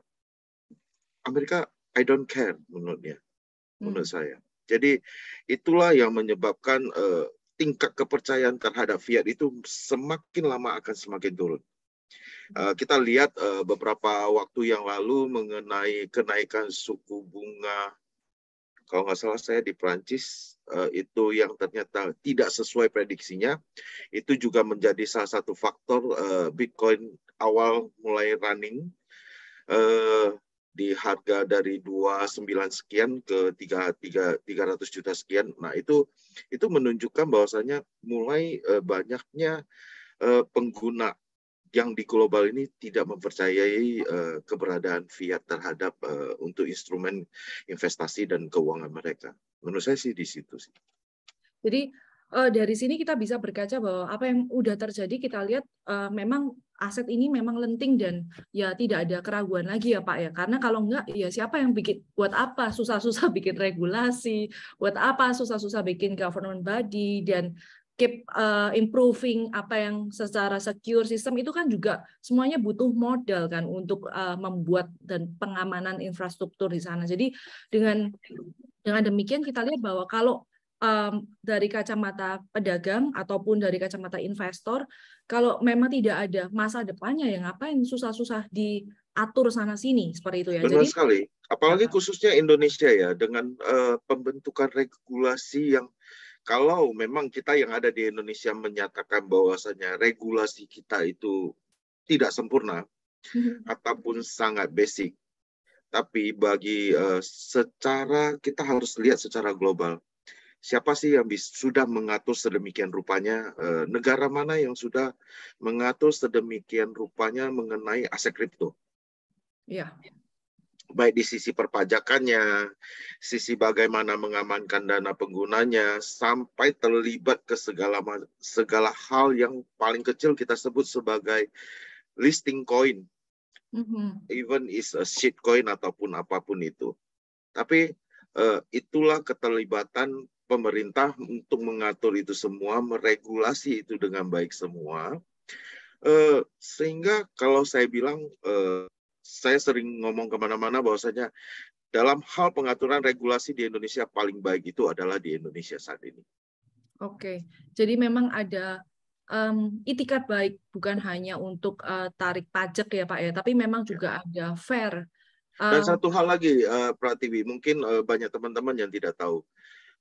Amerika, I don't care menurutnya, hmm. menurut saya. Jadi itulah yang menyebabkan uh, tingkat kepercayaan terhadap fiat itu semakin lama akan semakin turun. Uh, kita lihat beberapa waktu yang lalu mengenai kenaikan suku bunga kalau nggak salah saya di Prancis eh, itu yang ternyata tidak sesuai prediksinya itu juga menjadi salah satu faktor eh, Bitcoin awal mulai running eh, di harga dari 29 sekian ke 3 3 300 juta sekian. Nah, itu itu menunjukkan bahwasanya mulai banyaknya pengguna yang di global ini tidak mempercayai uh, keberadaan fiat terhadap uh, untuk instrumen investasi dan keuangan mereka. Menurut saya sih di situ sih. Jadi uh, dari sini kita bisa berkaca bahwa apa yang sudah terjadi kita lihat uh, memang aset ini memang lenting dan ya tidak ada keraguan lagi ya Pak ya. Karena kalau enggak ya siapa yang bikin buat apa susah-susah bikin regulasi, buat apa susah-susah bikin government body dan keep uh, improving apa yang secara secure sistem itu kan juga semuanya butuh modal kan untuk uh, membuat dan pengamanan infrastruktur di sana. Jadi dengan dengan demikian kita lihat bahwa kalau um, dari kacamata pedagang ataupun dari kacamata investor, kalau memang tidak ada masa depannya yang ngapain susah-susah diatur sana sini seperti itu ya. Benar Jadi, sekali. Apalagi khususnya Indonesia ya dengan uh, pembentukan regulasi yang kalau memang kita yang ada di Indonesia menyatakan bahwasanya regulasi kita itu tidak sempurna ataupun sangat basic, tapi bagi uh, secara kita harus lihat secara global. Siapa sih yang bis, sudah mengatur sedemikian rupanya? Uh, negara mana yang sudah mengatur sedemikian rupanya mengenai aset kripto? Iya. Yeah baik di sisi perpajakannya, sisi bagaimana mengamankan dana penggunanya, sampai terlibat ke segala segala hal yang paling kecil kita sebut sebagai listing coin, mm-hmm. even is a shit coin ataupun apapun itu. Tapi uh, itulah keterlibatan pemerintah untuk mengatur itu semua, meregulasi itu dengan baik semua, uh, sehingga kalau saya bilang uh, saya sering ngomong kemana-mana bahwasanya dalam hal pengaturan regulasi di Indonesia paling baik itu adalah di Indonesia saat ini. Oke, jadi memang ada um, itikat baik bukan hanya untuk uh, tarik pajak ya Pak ya, tapi memang ya. juga ya. ada fair. Um, Dan mmm satu hal lagi uh, Pratiwi, mungkin uh, banyak teman-teman yang tidak tahu.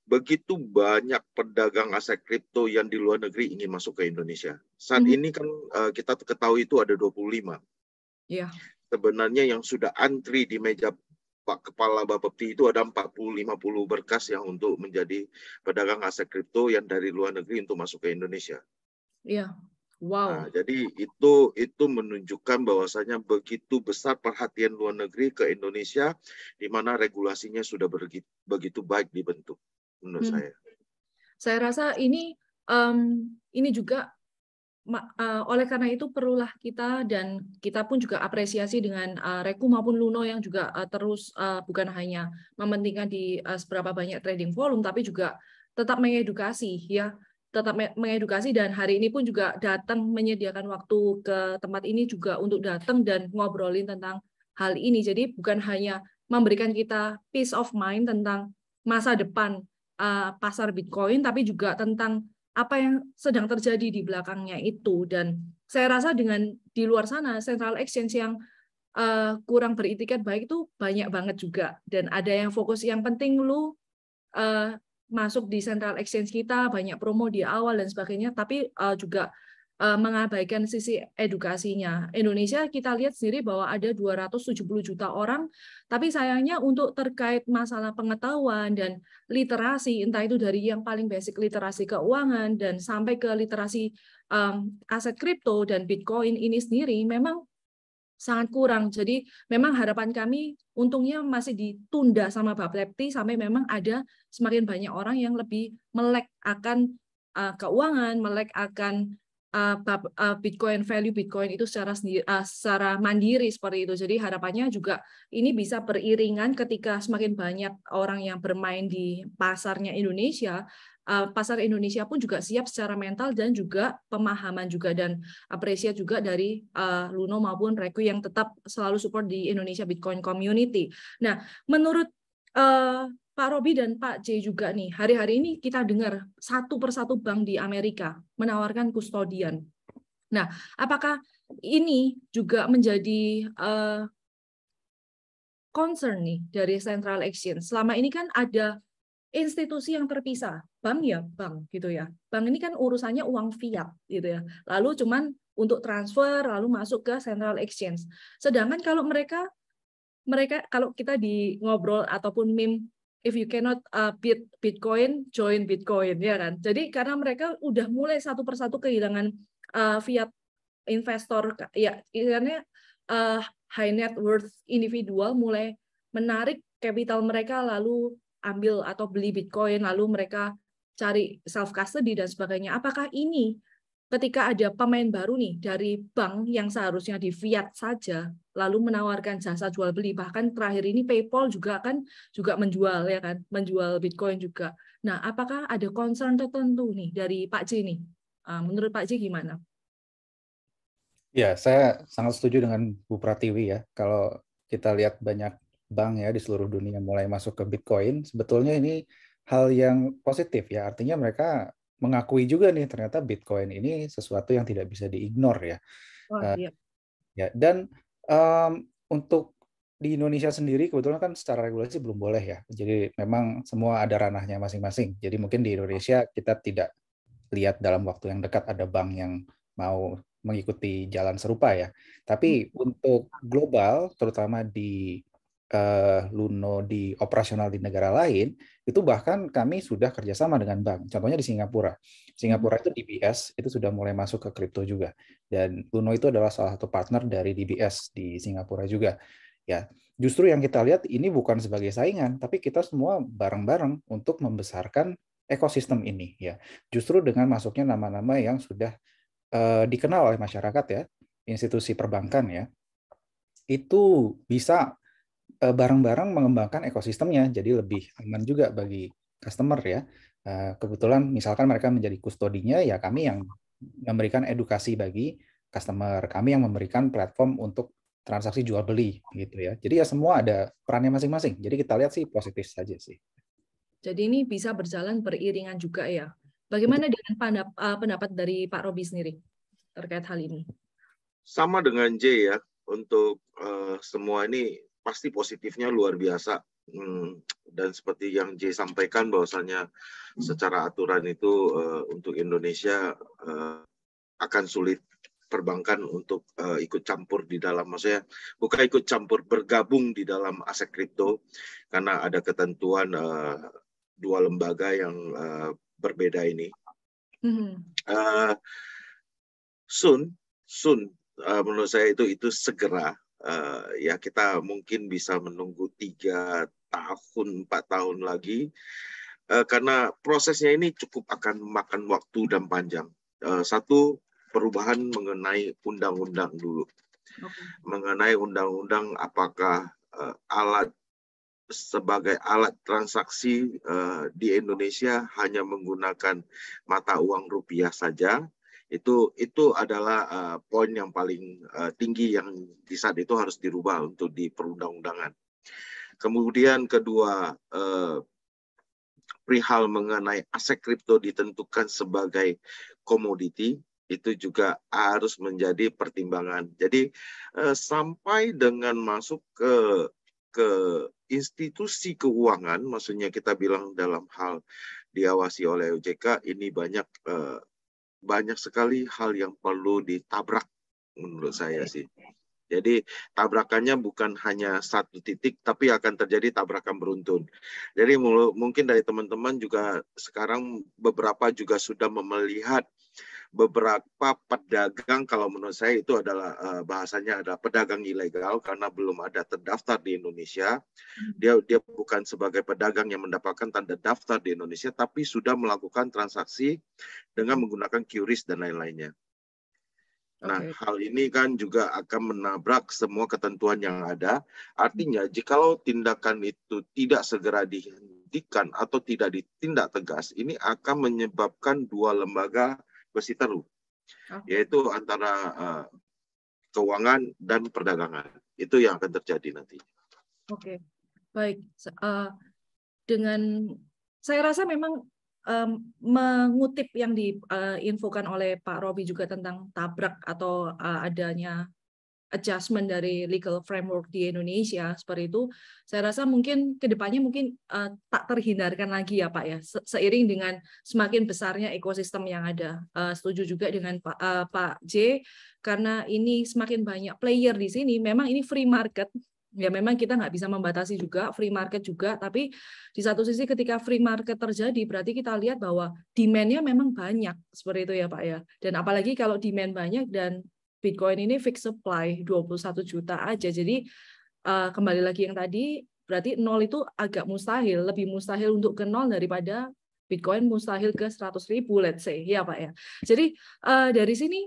Begitu banyak pedagang aset kripto yang di luar negeri ingin masuk ke Indonesia. Saat hmm. ini kan uh, kita ketahui itu ada 25. Iya sebenarnya yang sudah antri di meja Pak Kepala Bapepti itu ada 40-50 berkas yang untuk menjadi pedagang aset kripto yang dari luar negeri untuk masuk ke Indonesia. Iya. Wow. Nah, jadi itu itu menunjukkan bahwasanya begitu besar perhatian luar negeri ke Indonesia di mana regulasinya sudah begitu, begitu baik dibentuk menurut hmm. saya. Saya rasa ini um, ini juga Eh, oleh karena itu perlulah kita dan kita pun juga apresiasi dengan uh, Reku maupun Luno yang juga eh, terus bukan hanya mementingkan di seberapa banyak trading volume tapi juga tetap mengedukasi ya tetap mengedukasi dan hari ini pun juga datang menyediakan waktu ke tempat ini juga untuk datang dan ngobrolin tentang hal ini jadi bukan hanya memberikan kita peace of mind tentang masa depan pasar Bitcoin tapi juga tentang apa yang sedang terjadi di belakangnya itu dan saya rasa dengan di luar sana central exchange yang uh, kurang beritikat baik itu banyak banget juga dan ada yang fokus yang penting lu uh, masuk di central exchange kita banyak promo di awal dan sebagainya tapi uh, juga Eh, mengabaikan sisi edukasinya. Indonesia kita lihat sendiri bahwa ada 270 juta orang, tapi sayangnya untuk terkait masalah pengetahuan dan literasi, entah itu dari yang paling basic literasi keuangan dan sampai ke literasi um, aset kripto dan Bitcoin ini sendiri memang sangat kurang. Jadi memang harapan kami untungnya masih ditunda sama Baplepti sampai memang ada semakin banyak orang yang lebih melek akan eh, keuangan, melek akan Eh, eh, Bitcoin value Bitcoin itu secara sendiri, eh, secara mandiri seperti itu. Jadi harapannya juga ini bisa beriringan ketika semakin banyak orang yang bermain di pasarnya Indonesia, pasar Indonesia pun juga siap secara mental dan juga pemahaman juga dan apresiasi juga dari Luno maupun Reku yang tetap selalu support di Indonesia Bitcoin Community. Nah, menurut Pak Robi dan Pak J juga nih, hari-hari ini kita dengar satu persatu bank di Amerika menawarkan kustodian. Nah, apakah ini juga menjadi uh, concern nih dari central exchange? Selama ini kan ada institusi yang terpisah, bank ya bank gitu ya. Bank ini kan urusannya uang fiat gitu ya. Lalu cuman untuk transfer lalu masuk ke central exchange. Sedangkan kalau mereka mereka kalau kita di ngobrol ataupun meme if you cannot uh, beat Bitcoin, join Bitcoin ya kan. Jadi karena mereka udah mulai satu persatu kehilangan uh, fiat investor ya istilahnya uh, high net worth individual mulai menarik capital mereka lalu ambil atau beli Bitcoin lalu mereka cari self custody dan sebagainya. Apakah ini ketika ada pemain baru nih dari bank yang seharusnya di fiat saja lalu menawarkan jasa jual beli bahkan terakhir ini PayPal juga kan juga menjual ya kan menjual Bitcoin juga. Nah, apakah ada concern tertentu nih dari Pak J ini ah, Menurut Pak J gimana? Ya, saya sangat setuju dengan Bu Pratiwi ya. Kalau kita lihat banyak bank ya di seluruh dunia mulai masuk ke Bitcoin, sebetulnya ini hal yang positif ya. Artinya mereka mengakui juga nih ternyata Bitcoin ini sesuatu yang tidak bisa diignore ya. Oh, iya. ya dan um, untuk di Indonesia sendiri kebetulan kan secara regulasi belum boleh ya. Jadi memang semua ada ranahnya masing-masing. Jadi mungkin di Indonesia kita tidak lihat dalam waktu yang dekat ada bank yang mau mengikuti jalan serupa ya. Tapi hmm. untuk global, terutama di uh, Luno di operasional di negara lain, itu bahkan kami sudah kerjasama dengan bank. Contohnya di Singapura. Singapura itu DBS, itu sudah mulai masuk ke kripto juga. Dan Luno itu adalah salah satu partner dari DBS di Singapura juga. Ya, justru yang kita lihat ini bukan sebagai saingan, tapi kita semua bareng-bareng untuk membesarkan ekosistem ini. Ya, justru dengan masuknya nama-nama yang sudah uh, dikenal oleh masyarakat ya, institusi perbankan ya, itu bisa Eh, bareng-bareng mengembangkan ekosistemnya jadi lebih aman juga bagi customer ya. Eh, kebetulan misalkan mereka menjadi kustodinya ya kami yang memberikan edukasi bagi customer, kami yang memberikan platform untuk transaksi jual beli gitu ya. Jadi ya semua ada perannya masing-masing. Jadi kita lihat sih positif saja sih. Jadi ini bisa berjalan beriringan juga ya. Bagaimana dengan eh, pendapat dari Pak Robi sendiri terkait hal ini? Sama dengan J ya, untuk uh, semua ini pasti positifnya luar biasa. Hmm, dan seperti yang J sampaikan bahwasanya secara aturan itu uh, untuk Indonesia uh, akan sulit perbankan untuk uh, ikut campur di dalam maksudnya bukan ikut campur bergabung di dalam aset kripto karena ada ketentuan uh, dua lembaga yang uh, berbeda ini. Mm-hmm. Uh, soon, soon uh, menurut saya itu itu segera uh, ya kita mungkin bisa menunggu tiga tahun empat tahun lagi uh, karena prosesnya ini cukup akan memakan waktu dan panjang uh, satu perubahan mengenai undang-undang dulu okay. mengenai undang-undang apakah uh, alat sebagai alat transaksi uh, di Indonesia hanya menggunakan mata uang rupiah saja itu itu adalah uh, poin yang paling uh, tinggi yang di saat itu harus dirubah untuk di perundang-undangan. Kemudian kedua uh, perihal mengenai aset kripto ditentukan sebagai komoditi itu juga harus menjadi pertimbangan. Jadi uh, sampai dengan masuk ke ke institusi keuangan, maksudnya kita bilang dalam hal diawasi oleh OJK ini banyak uh, banyak sekali hal yang perlu ditabrak menurut saya sih. Jadi tabrakannya bukan hanya satu titik, tapi akan terjadi tabrakan beruntun. Jadi mungkin dari teman-teman juga sekarang beberapa juga sudah melihat beberapa pedagang kalau menurut saya itu adalah eh, bahasanya ada pedagang ilegal karena belum ada terdaftar di Indonesia. Hmm. Dia dia bukan sebagai pedagang yang mendapatkan tanda daftar di Indonesia tapi sudah melakukan transaksi dengan menggunakan QRIS dan lain-lainnya. Nah, okay. hal ini kan juga akan menabrak semua ketentuan yang ada. Artinya, jikalau tindakan itu tidak segera dihentikan atau tidak ditindak tegas, ini akan menyebabkan dua lembaga besi teru, oh. yaitu antara uh, keuangan dan perdagangan. Itu yang akan terjadi nanti. Oke, okay. baik. Uh, dengan saya rasa memang um, mengutip yang diinfokan eh, uh, oleh Pak Robi juga tentang tabrak atau uh, adanya adjustment dari legal framework di Indonesia seperti itu, saya rasa mungkin kedepannya mungkin uh, tak terhindarkan lagi ya Pak ya, seiring dengan semakin besarnya ekosistem yang ada. Uh, setuju juga dengan Pak uh, Pak J karena ini semakin banyak player di sini, memang ini free market ya memang kita nggak bisa membatasi juga free market juga tapi di satu sisi ketika free market terjadi berarti kita lihat bahwa demand-nya memang banyak seperti itu ya Pak ya dan apalagi kalau demand banyak dan Bitcoin ini fix supply 21 juta aja. Jadi uh, kembali lagi yang tadi berarti nol itu agak mustahil, lebih mustahil untuk ke nol daripada Bitcoin mustahil ke 100 ribu, let's say, ya Pak ya. Jadi uh, dari sini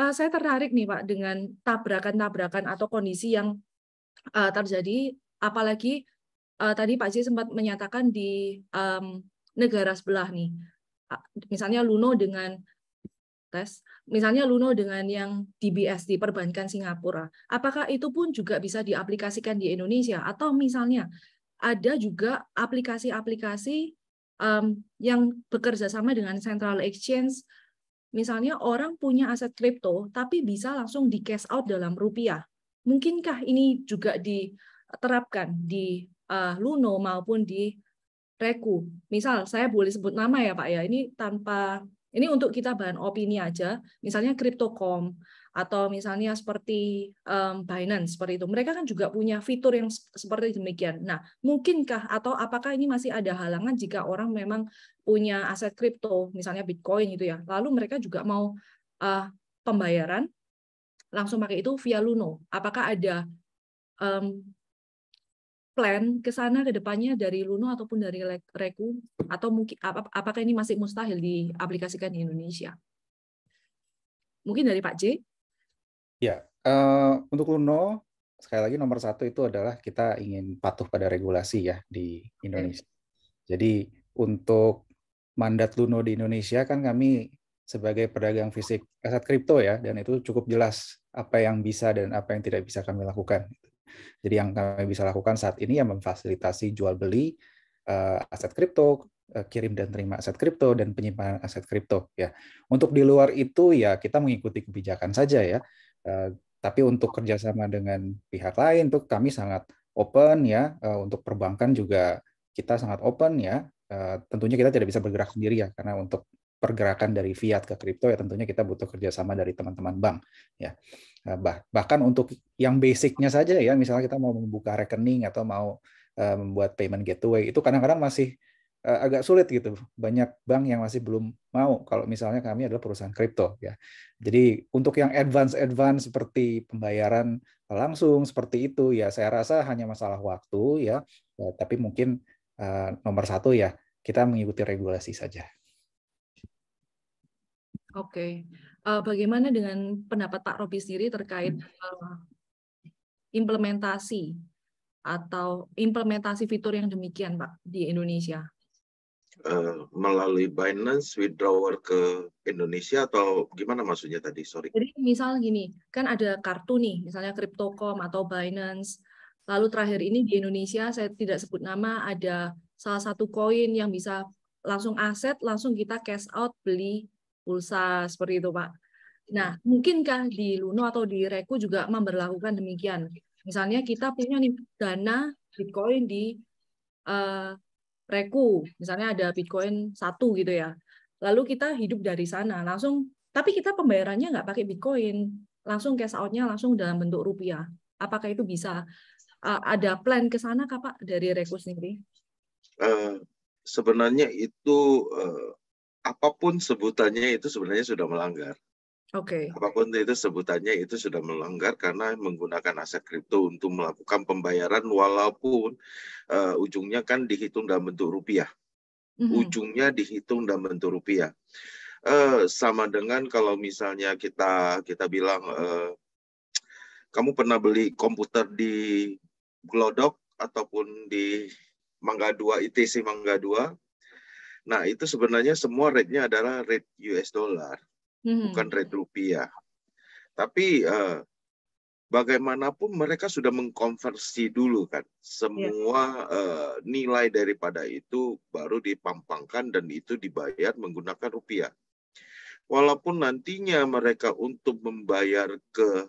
uh, saya tertarik nih Pak dengan tabrakan-tabrakan atau kondisi yang uh, terjadi, apalagi uh, tadi Pak Z sempat menyatakan di um, negara sebelah nih, misalnya Luno dengan tes, misalnya Luno dengan yang DBS di Perbankan Singapura, apakah itu pun juga bisa diaplikasikan di Indonesia atau misalnya ada juga aplikasi-aplikasi um, yang bekerja sama dengan central exchange, misalnya orang punya aset kripto tapi bisa langsung di cash out dalam rupiah, mungkinkah ini juga diterapkan di uh, Luno maupun di Reku. Misal saya boleh sebut nama ya Pak ya, ini tanpa ini untuk kita bahan opini aja, misalnya Cryptocom atau misalnya seperti um, Binance seperti itu. Mereka kan juga punya fitur yang seperti demikian. Nah, mungkinkah atau apakah ini masih ada halangan jika orang memang punya aset kripto, misalnya Bitcoin gitu ya. Lalu mereka juga mau uh, pembayaran langsung pakai itu via Luno. Apakah ada um, plan ke sana ke depannya dari Luno ataupun dari Reku atau mungkin apakah ini masih mustahil diaplikasikan di Indonesia? Mungkin dari Pak J? Ya, uh, untuk Luno sekali lagi nomor satu itu adalah kita ingin patuh pada regulasi ya di Indonesia. Okay. Jadi untuk mandat Luno di Indonesia kan kami sebagai pedagang fisik aset kripto ya dan itu cukup jelas apa yang bisa dan apa yang tidak bisa kami lakukan. Jadi yang kami bisa lakukan saat ini ya memfasilitasi jual beli eh, aset kripto, eh, kirim dan terima aset kripto dan penyimpanan aset kripto ya. Untuk di luar itu ya kita mengikuti kebijakan saja ya. Eh, tapi untuk kerjasama dengan pihak lain tuh kami sangat open ya. untuk perbankan juga kita sangat open ya. tentunya kita tidak bisa bergerak sendiri ya karena untuk pergerakan dari fiat ke kripto ya tentunya kita butuh kerjasama dari teman-teman bank ya eh, bahkan untuk yang basicnya saja ya misalnya kita mau membuka rekening atau mau eh, membuat payment gateway itu kadang-kadang masih eh, agak sulit gitu banyak bank yang masih belum mau kalau misalnya kami adalah perusahaan kripto ya jadi untuk yang advance advance seperti pembayaran langsung seperti itu ya saya rasa hanya masalah waktu ya, ya tapi mungkin nomor satu ya kita mengikuti regulasi saja. Oke, okay. uh, eh, bagaimana dengan pendapat Pak Robi sendiri terkait uh, implementasi atau implementasi fitur yang demikian, Pak, di Indonesia? Uh, melalui Binance withdrawer ke Indonesia atau gimana maksudnya tadi? Sorry. Jadi misal gini, kan ada kartu nih, misalnya Crypto.com atau Binance. Lalu terakhir ini di Indonesia saya tidak sebut nama ada salah satu koin yang bisa langsung aset langsung kita cash out beli pulsa seperti itu Pak. Nah, hmm. mungkinkah di Luno atau di Reku juga memperlakukan demikian? Misalnya kita punya nih dana Bitcoin di uh, Reku, misalnya ada Bitcoin satu gitu ya. Lalu kita hidup dari sana langsung, tapi kita pembayarannya nggak pakai Bitcoin, langsung cash outnya langsung dalam bentuk rupiah. Apakah itu bisa uh, ada plan ke sana, Kak Pak, dari Reku sendiri? Uh, sebenarnya itu uh, apapun sebutannya itu sebenarnya sudah melanggar. Oke. Okay. Apapun itu sebutannya itu sudah melanggar karena menggunakan aset kripto untuk melakukan pembayaran walaupun uh, ujungnya kan dihitung dalam bentuk rupiah. Mm -hmm. Ujungnya dihitung dalam bentuk rupiah. Uh, sama dengan kalau misalnya kita kita bilang uh, kamu pernah beli komputer di Glodok ataupun di Mangga 2 ITC Mangga 2 Nah, itu sebenarnya semua rate-nya adalah rate US dollar, hmm. bukan rate rupiah. Tapi uh, bagaimanapun mereka sudah mengkonversi dulu kan. Semua uh, nilai daripada itu baru dipampangkan dan itu dibayar menggunakan rupiah. Walaupun nantinya mereka untuk membayar ke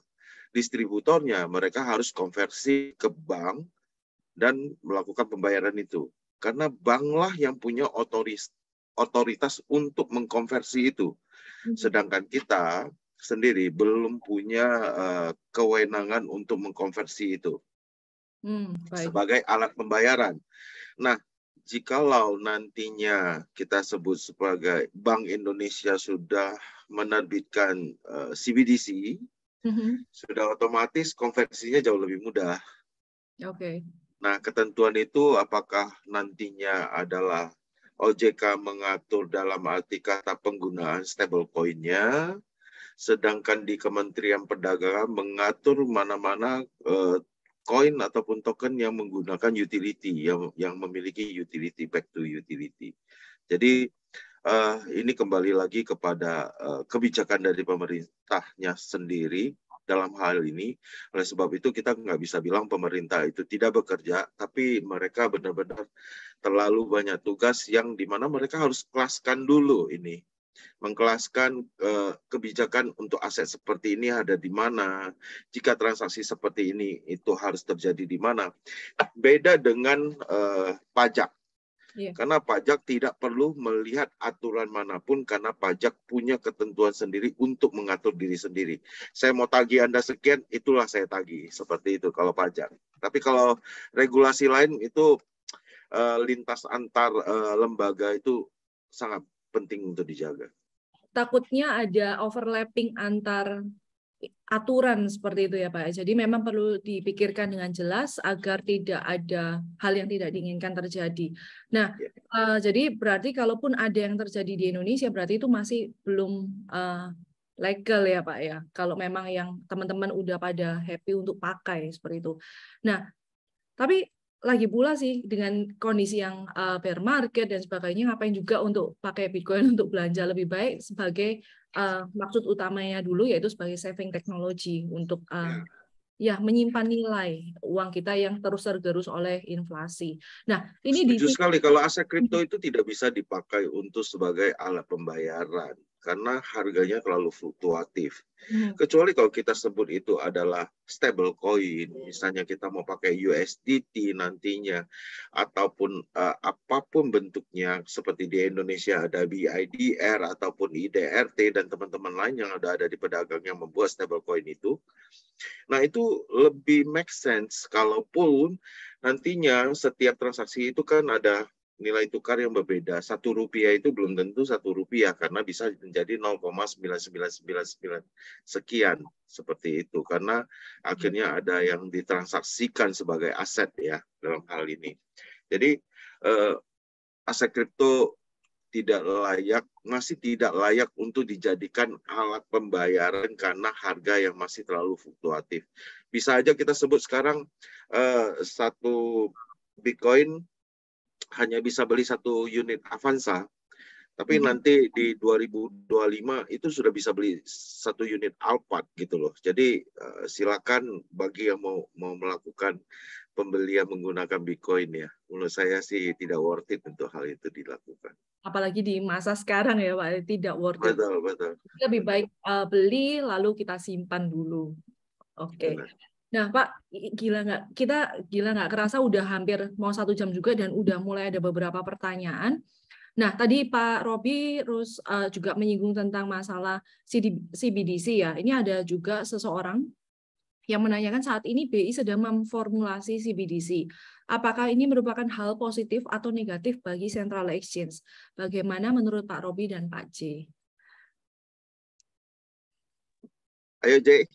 distributornya, mereka harus konversi ke bank dan melakukan pembayaran itu. Karena banklah yang punya otoris, otoritas untuk mengkonversi itu. Hmm. Sedangkan kita sendiri belum punya uh, kewenangan untuk mengkonversi itu hmm, baik. sebagai alat pembayaran. Nah, jikalau nantinya kita sebut sebagai Bank Indonesia sudah menerbitkan uh, eh, CBDC, mm-hmm. sudah otomatis konversinya jauh lebih mudah. Oke. Okay. Nah, ketentuan itu apakah nantinya adalah OJK mengatur dalam arti kata penggunaan stablecoin-nya, sedangkan di Kementerian Perdagangan mengatur mana-mana eh, koin -mana, uh, ataupun token yang menggunakan utility, yang, yang memiliki utility, back to utility. Jadi uh, ini kembali lagi kepada uh, kebijakan dari pemerintahnya sendiri, dalam hal ini. Oleh sebab itu kita nggak bisa bilang pemerintah itu tidak bekerja, tapi mereka benar-benar terlalu banyak tugas yang di mana mereka harus kelaskan dulu ini mengkelaskan uh, kebijakan untuk aset seperti ini ada di mana, jika transaksi seperti ini itu harus terjadi di mana. Beda dengan uh, pajak. Iya. Karena pajak tidak perlu melihat aturan manapun karena pajak punya ketentuan sendiri untuk mengatur diri sendiri. Saya mau tagih Anda sekian, itulah saya tagih. Seperti itu kalau pajak. Tapi kalau regulasi lain itu uh, lintas antar uh, lembaga itu sangat penting untuk dijaga. Takutnya ada overlapping antar aturan seperti itu ya Pak. Jadi memang perlu dipikirkan dengan jelas agar tidak ada hal yang tidak diinginkan terjadi. Nah, uh, jadi berarti kalaupun ada yang terjadi di Indonesia berarti itu masih belum uh, legal ya Pak ya. Kalau memang yang teman-teman udah pada happy untuk pakai seperti itu. Nah, tapi lagi pula sih dengan kondisi yang uh, bear market dan sebagainya ngapain juga untuk pakai Bitcoin untuk belanja lebih baik sebagai uh, maksud utamanya dulu yaitu sebagai saving technology untuk uh, ya menyimpan nilai uang kita yang terus tergerus oleh inflasi. Nah, ini Setuju di sekali kalau aset kripto mm-hmm. itu tidak bisa dipakai untuk sebagai alat pembayaran karena harganya terlalu fluktuatif. Hmm. Kecuali kalau kita sebut itu adalah stable coin, misalnya kita mau pakai USDT nantinya ataupun uh, apapun bentuknya seperti di Indonesia ada BIDR ataupun IDRT dan teman-teman lain yang ada ada di pedagang yang membuat stable coin itu. Nah, itu lebih make sense kalaupun nantinya setiap transaksi itu kan ada nilai tukar yang berbeda. Satu rupiah itu belum tentu satu rupiah karena bisa menjadi 0,9999 sekian seperti itu karena akhirnya hmm. ada yang ditransaksikan sebagai aset ya dalam hal ini. Jadi eh, aset kripto tidak layak masih tidak layak untuk dijadikan alat pembayaran karena harga yang masih terlalu fluktuatif. Bisa aja kita sebut sekarang eh, satu Bitcoin hanya bisa beli satu unit Avanza, tapi hmm. nanti di 2025 itu sudah bisa beli satu unit Alphard gitu loh. Jadi eh, silakan bagi yang mau mau melakukan pembelian menggunakan Bitcoin ya. Menurut saya sih tidak worth it untuk hal itu dilakukan. Apalagi di masa sekarang ya Pak, tidak worth it. Betul, betul. Lebih baik uh, beli lalu kita simpan dulu. Oke. Okay. Nah, Pak, gila nggak? Kita gila nggak kerasa udah hampir mau satu jam juga dan udah mulai ada beberapa pertanyaan. Nah, tadi Pak Robi terus uh, juga menyinggung tentang masalah CBDC ya. Ini ada juga seseorang yang menanyakan saat ini BI sedang memformulasi CBDC. Apakah ini merupakan hal positif atau negatif bagi Central Exchange? Bagaimana menurut Pak Robi dan Pak J? Ayo J.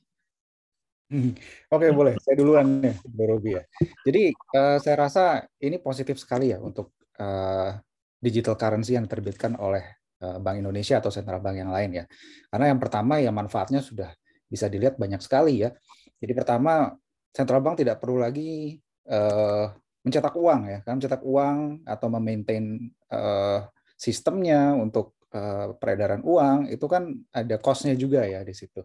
Oke Oke boleh, saya duluan ya, Mbak Robi ya. Jadi uh, saya rasa ini positif sekali ya untuk uh, digital currency yang terbitkan oleh uh, Bank Indonesia atau sentral bank yang lain ya. Karena yang pertama ya manfaatnya sudah bisa dilihat banyak sekali ya. Jadi pertama sentral bank tidak perlu lagi uh, mencetak uang ya, karena mencetak uang atau memaintain uh, sistemnya untuk uh, peredaran uang itu kan ada costnya juga ya di situ.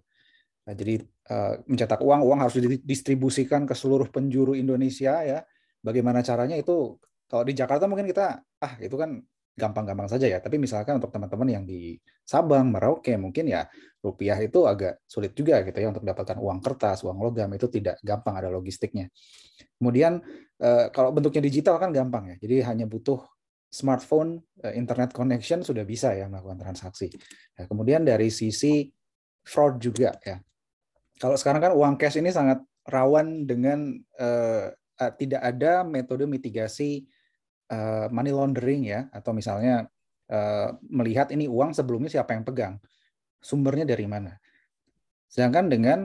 Nah, jadi eh, mencetak uang, uang harus didistribusikan ke seluruh penjuru Indonesia ya. Bagaimana caranya itu kalau di Jakarta mungkin kita ah itu kan gampang-gampang saja ya. Tapi misalkan untuk teman-teman yang di Sabang, Merauke mungkin ya rupiah itu agak sulit juga gitu ya untuk mendapatkan uang kertas, uang logam itu tidak gampang ada logistiknya. Kemudian eh, kalau bentuknya digital kan gampang ya. Jadi hanya butuh smartphone, eh, internet connection sudah bisa ya melakukan transaksi. Nah, kemudian dari sisi fraud juga ya kalau sekarang kan uang cash ini sangat rawan dengan uh, uh, tidak ada metode mitigasi uh, money laundering ya atau misalnya uh, melihat ini uang sebelumnya siapa yang pegang sumbernya dari mana sedangkan dengan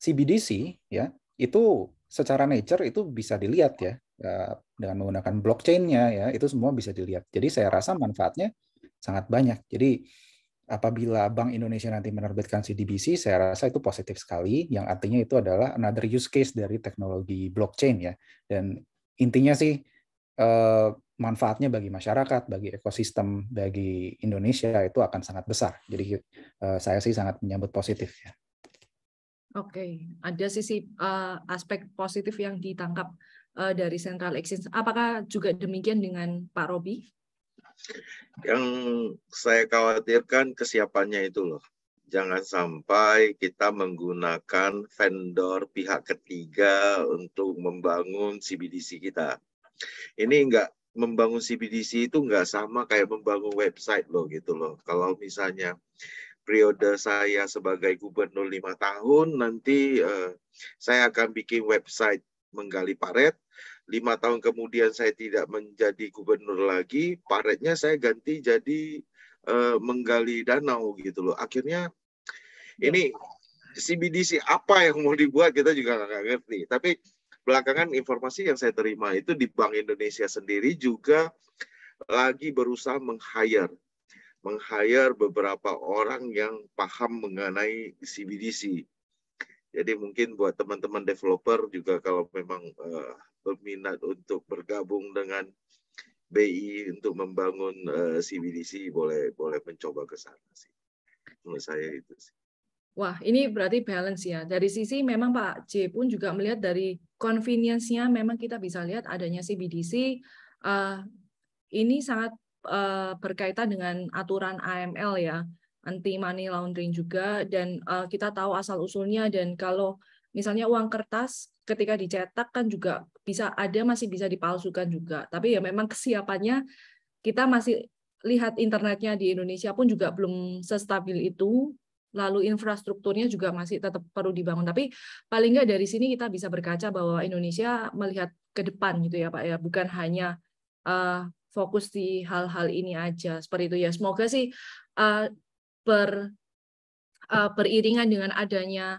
CBDC ya itu secara nature itu bisa dilihat ya dengan menggunakan blockchainnya ya itu semua bisa dilihat jadi saya rasa manfaatnya sangat banyak jadi apabila Bank Indonesia nanti menerbitkan CDBC, saya rasa itu positif sekali, yang artinya itu adalah another use case dari teknologi blockchain ya. Dan intinya sih eh, manfaatnya bagi masyarakat, bagi ekosistem, bagi Indonesia itu akan sangat besar. Jadi eh, saya sih sangat menyambut positif ya. Oke, okay. ada sisi uh, aspek positif yang ditangkap uh, dari Central Exchange. Apakah juga demikian dengan Pak Robi? Yang saya khawatirkan kesiapannya itu loh. Jangan sampai kita menggunakan vendor pihak ketiga untuk membangun CBDC kita. Ini enggak membangun CBDC itu enggak sama kayak membangun website loh gitu loh. Kalau misalnya periode saya sebagai gubernur lima tahun nanti eh, saya akan bikin website menggali paret lima tahun kemudian saya tidak menjadi gubernur lagi, paretnya saya ganti jadi uh, menggali danau gitu loh. Akhirnya ini CBDC apa yang mau dibuat kita juga nggak ngerti. Tapi belakangan informasi yang saya terima itu di Bank Indonesia sendiri juga lagi berusaha meng-hire meng-hire beberapa orang yang paham mengenai CBDC. Jadi mungkin buat teman-teman developer juga kalau memang uh, berminat untuk bergabung dengan BI untuk membangun uh, eh, CBDC boleh boleh mencoba ke sana sih. Menurut saya itu sih. Wah, ini berarti balance ya. Dari sisi memang Pak C pun juga melihat dari convenience-nya memang kita bisa lihat adanya CBDC uh, eh, ini sangat uh, berkaitan dengan aturan AML ya, anti money laundering juga dan uh, kita tahu asal usulnya dan kalau misalnya uang kertas ketika dicetak kan juga bisa ada masih bisa dipalsukan juga. Tapi ya memang kesiapannya kita masih lihat internetnya di Indonesia pun juga belum sestabil itu. Lalu infrastrukturnya juga masih tetap perlu dibangun. Tapi paling nggak dari sini kita bisa berkaca bahwa Indonesia melihat ke depan gitu ya Pak ya, bukan hanya uh, fokus di hal-hal ini aja seperti itu ya. Semoga sih uh, ber uh, beriringan dengan adanya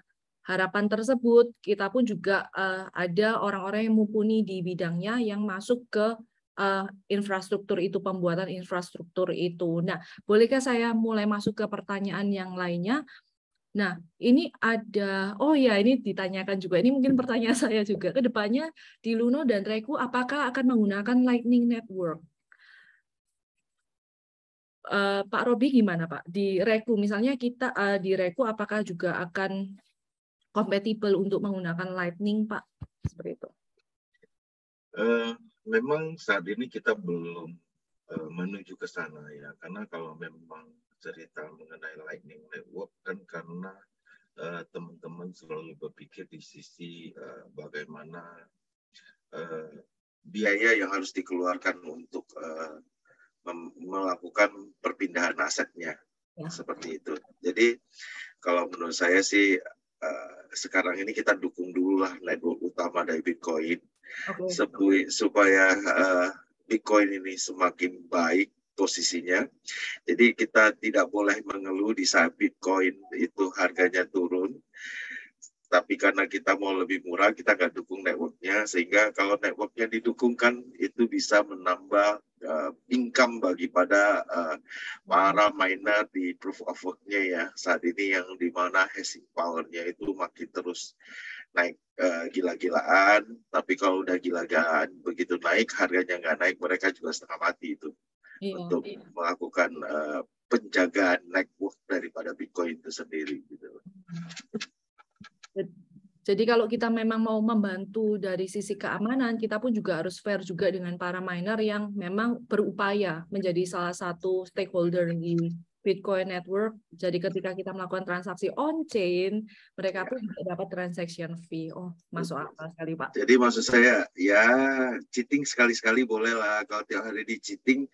harapan tersebut kita pun juga uh, ada orang-orang yang mumpuni di bidangnya yang masuk ke uh, infrastruktur itu pembuatan infrastruktur itu. Nah, bolehkah saya mulai masuk ke pertanyaan yang lainnya? Nah, ini ada, oh ya ini ditanyakan juga, ini mungkin pertanyaan saya juga. Kedepannya di Luno dan Reku, apakah akan menggunakan Lightning Network? Uh, Pak Robi gimana Pak? Di Reku, misalnya kita uh, di Reku apakah juga akan kompatibel untuk menggunakan Lightning, Pak? Seperti itu. Uh, memang saat ini kita belum uh, menuju ke sana ya, karena kalau memang cerita mengenai Lightning Network kan karena eh, teman-teman uh, selalu berpikir di sisi uh, bagaimana uh, biaya yang harus dikeluarkan untuk uh, melakukan perpindahan asetnya ya. seperti itu. Jadi kalau menurut saya sih Eh, sekarang ini kita dukung dulu lah network utama dari Bitcoin okay. supaya, supaya uh, eh, Bitcoin ini semakin baik posisinya. Jadi kita tidak boleh mengeluh di saat Bitcoin itu harganya turun tapi karena kita mau lebih murah, kita nggak dukung networknya, sehingga kalau networknya didukungkan, itu bisa menambah uh, income bagi pada uh, para miner di proof of work-nya ya, saat ini yang dimana hashing powernya itu makin terus naik uh, gila-gilaan, tapi kalau udah gila-gilaan, begitu naik, harganya nggak naik, mereka juga setengah mati itu. Iya, untuk iya. melakukan uh, penjagaan network daripada Bitcoin itu sendiri gitu. Hmm. Jadi kalau kita memang mau membantu dari sisi keamanan, kita pun juga harus fair juga dengan para miner yang memang berupaya menjadi salah satu stakeholder di Bitcoin Network. Jadi ketika kita melakukan transaksi on chain, mereka ya. pun dapat transaction fee. Oh, masuk akal sekali Pak. Jadi maksud saya ya cheating sekali-sekali boleh lah kalau tiap hari di cheating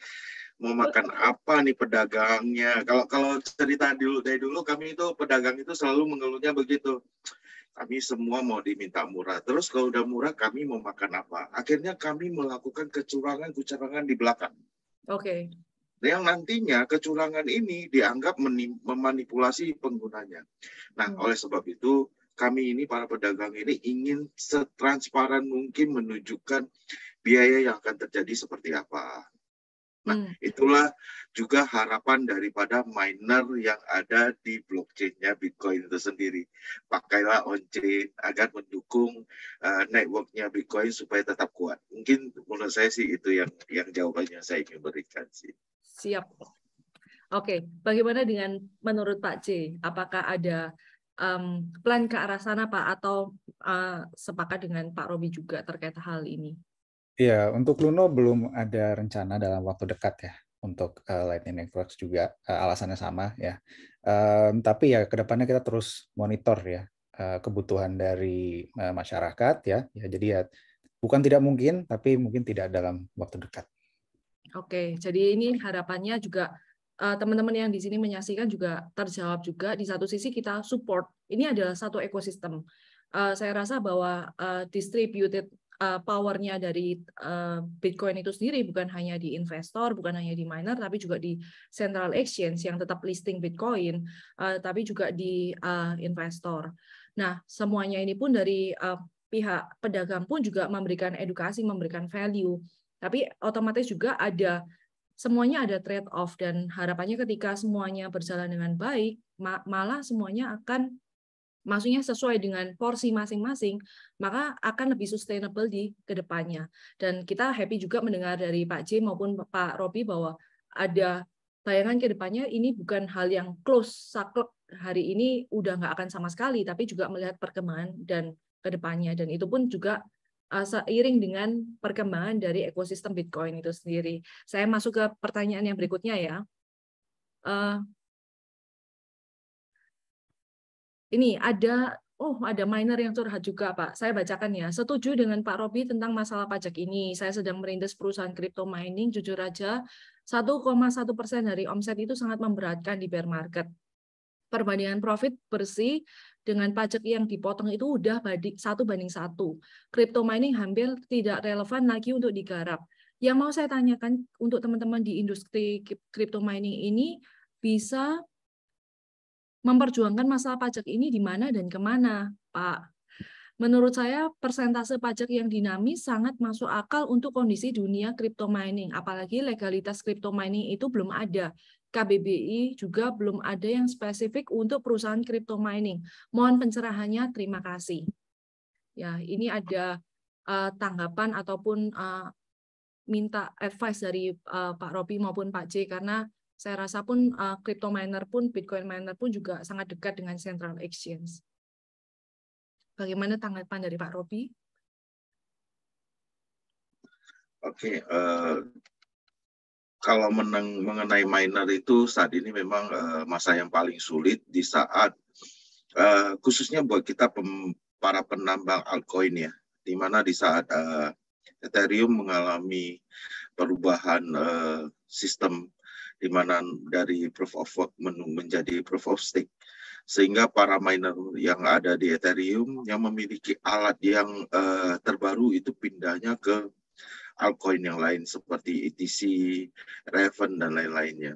mau makan apa nih pedagangnya. Kalau kalau cerita dulu dari dulu kami itu pedagang itu selalu mengeluhnya begitu kami semua mau diminta murah. Terus kalau udah murah kami mau makan apa? Akhirnya kami melakukan kecurangan-kecurangan di belakang. Oke. Okay. Yang nantinya kecurangan ini dianggap memanipulasi penggunanya. Nah, hmm. oleh sebab itu kami ini para pedagang ini ingin setransparan mungkin menunjukkan biaya yang akan terjadi seperti apa. Nah, hmm. itulah juga harapan daripada miner yang ada di blockchain-nya Bitcoin itu sendiri. Pakailah on-chain agar mendukung uh, network-nya Bitcoin supaya tetap kuat. Mungkin menurut saya sih itu yang yang jawabannya saya ingin berikan sih. Siap. Oke, bagaimana dengan menurut Pak C? Apakah ada um, plan ke arah sana Pak atau uh, sepakat dengan Pak Robi juga terkait hal ini? Iya, untuk Luno belum ada rencana dalam waktu dekat ya untuk uh, Lightning Network juga uh, alasannya sama ya. Um, tapi ya kedepannya kita terus monitor ya uh, kebutuhan dari uh, masyarakat ya. Ya jadi ya bukan tidak mungkin tapi mungkin tidak dalam waktu dekat. Oke, jadi ini harapannya juga teman-teman uh, yang di sini menyaksikan juga terjawab juga di satu sisi kita support ini adalah satu ekosistem. Uh, saya rasa bahwa uh, distributed uh, powernya dari uh, Bitcoin itu sendiri bukan hanya di investor, bukan hanya di miner, tapi juga di central exchange yang tetap listing Bitcoin, uh, tapi juga di uh, investor. Nah, semuanya ini pun dari uh, pihak pedagang pun juga memberikan edukasi, memberikan value, tapi otomatis juga ada semuanya ada trade off dan harapannya ketika semuanya berjalan dengan baik, malah semuanya akan maksudnya sesuai dengan porsi masing-masing, maka akan lebih sustainable di kedepannya. Dan kita happy juga mendengar dari Pak J maupun Pak Robi bahwa ada bayangan kedepannya ini bukan hal yang close saklek hari ini udah nggak akan sama sekali, tapi juga melihat perkembangan dan kedepannya. Dan itu pun juga eh, seiring dengan perkembangan dari ekosistem Bitcoin itu sendiri. Saya masuk ke pertanyaan yang berikutnya ya. Eh, Ini ada oh ada minor yang curhat juga Pak. Saya bacakan ya. Setuju dengan Pak Robi tentang masalah pajak ini. Saya sedang merintis perusahaan crypto mining. Jujur aja, 1,1 persen dari omset itu sangat memberatkan di bear market. Perbandingan profit bersih dengan pajak yang dipotong itu udah satu banding satu. Crypto mining hampir tidak relevan lagi untuk digarap. Yang mau saya tanyakan untuk teman-teman di industri crypto mining ini bisa memperjuangkan masalah pajak ini di mana dan kemana, Pak. Menurut saya, persentase pajak yang dinamis sangat masuk akal untuk kondisi dunia crypto mining, apalagi legalitas crypto mining itu belum ada. KBBI juga belum ada yang spesifik untuk perusahaan crypto mining. Mohon pencerahannya, terima kasih. Ya, ini ada uh, tanggapan ataupun uh, minta advice dari uh, Pak Robi maupun Pak J karena saya rasa pun uh, crypto miner pun Bitcoin miner pun juga sangat dekat dengan central exchange. Bagaimana tanggapan dari Pak Robi? Oke, okay, uh, eh, kalau mengenai miner itu saat ini memang uh, masa yang paling sulit di saat uh, khususnya buat kita pem, para penambang altcoin ya, di mana di saat uh, Ethereum mengalami perubahan uh, sistem di mana dari proof of work menjadi proof of stake sehingga para miner yang ada di Ethereum yang memiliki alat yang uh, terbaru itu pindahnya ke altcoin yang lain seperti ETC, Raven dan lain-lainnya.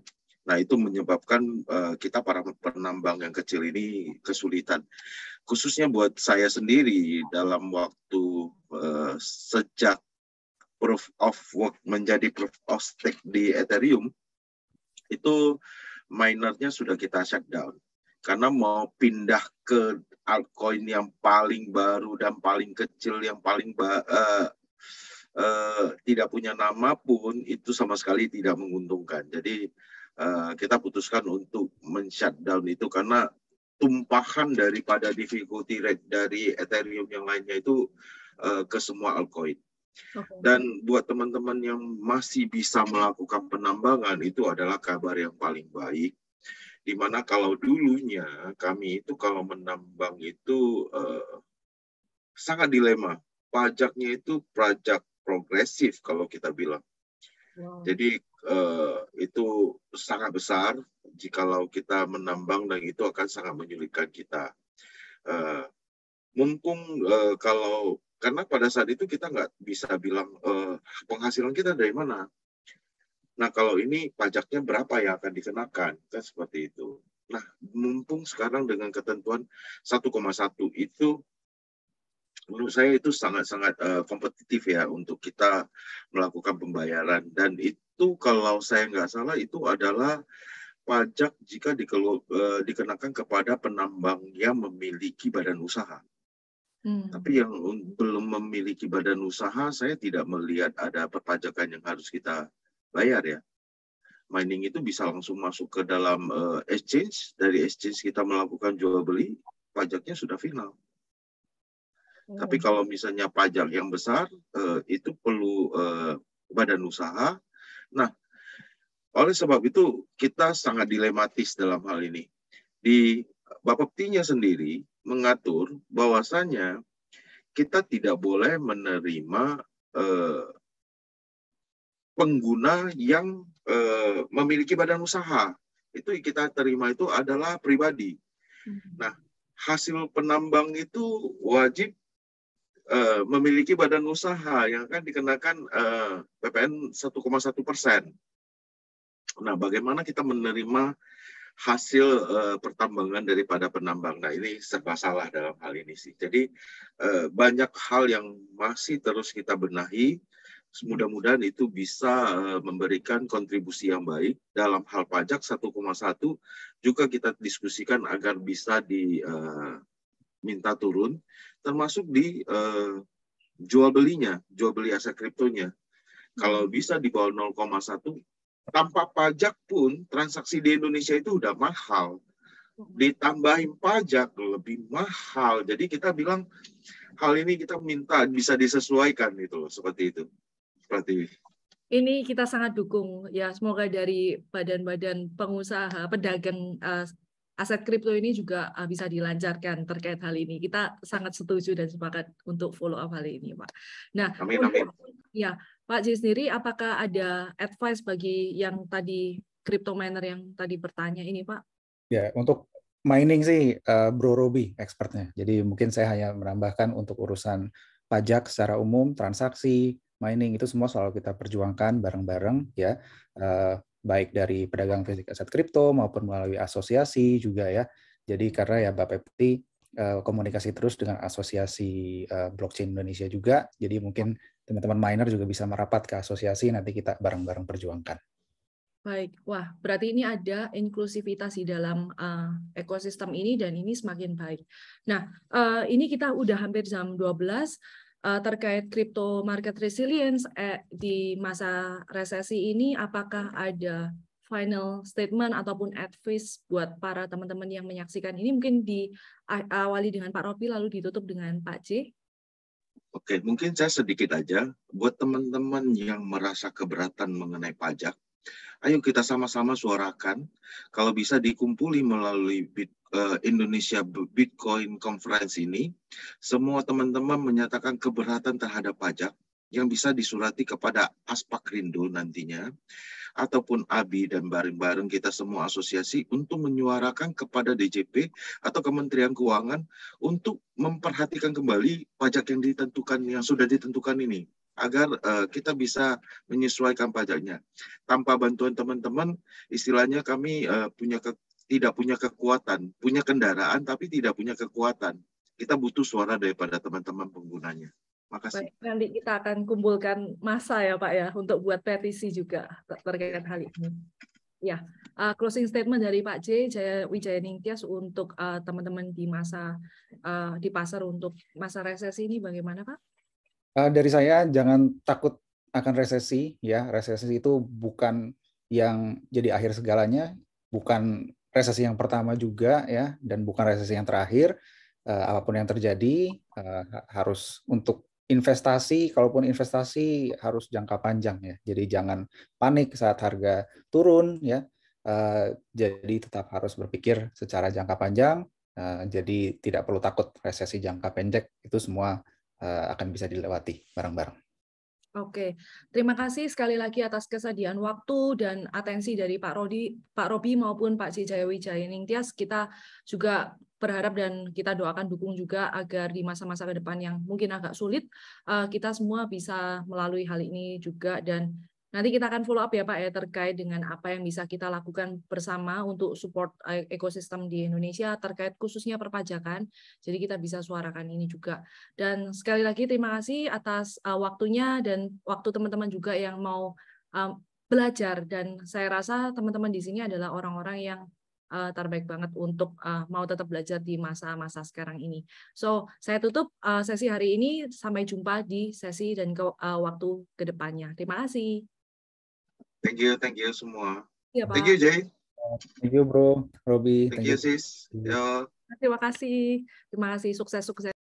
Nah, itu menyebabkan uh, kita para penambang yang kecil ini kesulitan. Khususnya buat saya sendiri dalam waktu uh, sejak proof of work menjadi proof of stake di Ethereum, itu minernya sudah kita shutdown karena mau pindah ke altcoin yang paling baru dan paling kecil yang paling uh, uh, tidak punya nama pun itu sama sekali tidak menguntungkan. Jadi uh, kita putuskan untuk men-shutdown itu karena tumpahan daripada difficulty rate dari Ethereum yang lainnya itu uh, ke semua altcoin. Dan buat teman-teman yang masih bisa melakukan penambangan itu adalah kabar yang paling baik. Dimana kalau dulunya kami itu kalau menambang itu eh, sangat dilema. Pajaknya itu pajak progresif kalau kita bilang. Jadi eh, itu sangat besar jikalau kita menambang dan itu akan sangat menyulitkan kita. Eh, mumpung eh, kalau karena pada saat itu kita nggak bisa bilang uh, penghasilan kita dari mana. Nah kalau ini pajaknya berapa yang akan dikenakan kan seperti itu. Nah mumpung sekarang dengan ketentuan 1,1 itu menurut saya itu sangat-sangat uh, kompetitif ya untuk kita melakukan pembayaran dan itu kalau saya nggak salah itu adalah pajak jika eh, dikenakan kepada penambang yang memiliki badan usaha. Hmm. Tapi yang belum memiliki badan usaha, saya tidak melihat ada perpajakan yang harus kita bayar ya. Mining itu bisa langsung masuk ke dalam uh, exchange, dari exchange kita melakukan jual beli, pajaknya sudah final. Hmm. Tapi kalau misalnya pajak yang besar, uh, itu perlu uh, badan usaha. Nah, oleh sebab itu kita sangat dilematis dalam hal ini. Di Bapeptinya sendiri, mengatur bahwasanya kita tidak boleh menerima eh, pengguna yang eh, memiliki badan usaha. Itu kita terima itu adalah pribadi. Hmm. Nah, hasil penambang itu wajib eh, memiliki badan usaha yang akan dikenakan eh, PPN 1,1 persen. Nah, bagaimana kita menerima hasil uh, pertambangan daripada penambang. Nah ini serba salah dalam hal ini sih. Jadi uh, banyak hal yang masih terus kita benahi. Mudah-mudahan itu bisa uh, memberikan kontribusi yang baik dalam hal pajak 1,1 juga kita diskusikan agar bisa diminta uh, turun, termasuk di uh, jual belinya, jual beli aset kriptonya. Kalau hmm. bisa di bawah 0,1 tanpa pajak pun transaksi di Indonesia itu udah mahal. Ditambahin pajak lebih mahal. Jadi kita bilang hal ini kita minta bisa disesuaikan gitu loh, seperti itu. Seperti ini. Ini kita sangat dukung ya. Semoga dari badan-badan pengusaha, pedagang uh, aset kripto ini juga uh, bisa dilancarkan terkait hal ini. Kita sangat setuju dan sepakat untuk follow up hal ini, Pak. Nah, amin, amin. ya Pak Ji sendiri, apakah ada advice bagi yang tadi crypto miner yang tadi bertanya ini, Pak? Ya, untuk mining sih uh, Bro Robi expertnya. Jadi mungkin saya hanya menambahkan untuk urusan pajak secara umum, transaksi, mining itu semua selalu kita perjuangkan bareng-bareng ya. Uh, baik dari pedagang fisik aset kripto maupun melalui asosiasi juga ya. Jadi karena ya Bapak Peti eh, komunikasi terus dengan asosiasi blockchain Indonesia juga. Jadi mungkin teman-teman miner juga bisa merapat ke asosiasi nanti kita bareng-bareng perjuangkan. Baik, wah berarti ini ada inklusivitas di dalam uh, ekosistem ini dan ini semakin baik. Nah, uh, ini kita udah hampir jam 12 uh, eh, terkait crypto market resilience eh, di masa resesi ini apakah ada final statement ataupun advice buat para teman-teman yang menyaksikan ini mungkin diawali dengan Pak Ropi lalu ditutup dengan Pak C. Oke, mungkin saya sedikit aja buat teman-teman yang merasa keberatan mengenai pajak. Ayo kita sama-sama suarakan kalau bisa dikumpuli melalui Bit, uh, Indonesia Bitcoin Conference ini, semua teman-teman menyatakan keberatan terhadap pajak yang bisa disurati kepada Aspak Rindo nantinya ataupun ABI dan bareng-bareng kita semua asosiasi untuk menyuarakan kepada DJP atau Kementerian Keuangan untuk memperhatikan kembali pajak yang ditentukan yang sudah ditentukan ini agar uh, kita bisa menyesuaikan pajaknya. Tanpa bantuan teman-teman, istilahnya kami uh, punya ke, tidak punya kekuatan, punya kendaraan tapi tidak punya kekuatan. Kita butuh suara daripada teman-teman penggunanya. Makasih. Baik, nanti kita akan kumpulkan masa ya Pak ya untuk buat petisi juga ter terkait hal ini. Ya, uh, closing statement dari Pak J Jaya Wijaya Ningtyas untuk eh, teman-teman uh, di masa uh, di pasar untuk masa resesi ini bagaimana Pak? Uh, dari saya jangan takut akan resesi ya. Resesi itu bukan yang jadi akhir segalanya, bukan resesi yang pertama juga ya dan bukan resesi yang terakhir. Uh, apapun yang terjadi uh, harus untuk investasi, kalaupun investasi harus jangka panjang ya. Jadi jangan panik saat harga turun ya. Uh, jadi tetap harus berpikir secara jangka panjang. Uh, jadi tidak perlu takut resesi jangka pendek itu semua uh, akan bisa dilewati bareng-bareng. Oke, terima kasih sekali lagi atas kesediaan waktu dan atensi dari Pak Rodi, Pak Robi maupun Pak Cijaya Wijaya Ningtyas. Kita juga berharap dan kita doakan dukung juga agar di masa-masa ke depan yang mungkin agak sulit eh, kita semua bisa melalui hal ini juga dan nanti kita akan follow up ya Pak ya terkait dengan apa yang bisa kita lakukan bersama untuk support eh, ekosistem di Indonesia terkait khususnya perpajakan. Jadi kita bisa suarakan ini juga. Dan sekali lagi terima kasih atas eh, waktunya dan waktu teman-teman juga yang mau belajar dan saya rasa teman-teman di sini adalah orang-orang yang uh, terbaik banget untuk uh, mau tetap belajar di masa-masa sekarang ini. So, saya tutup uh, sesi hari ini. Sampai jumpa di sesi dan ke, uh, waktu kedepannya. Terima kasih. Thank you, thank you semua. Ya, Pak. Thank you, Jay. Thank you, bro. Robi. Thank, thank you, sis. Yo. Terima kasih. Terima kasih. Sukses, sukses.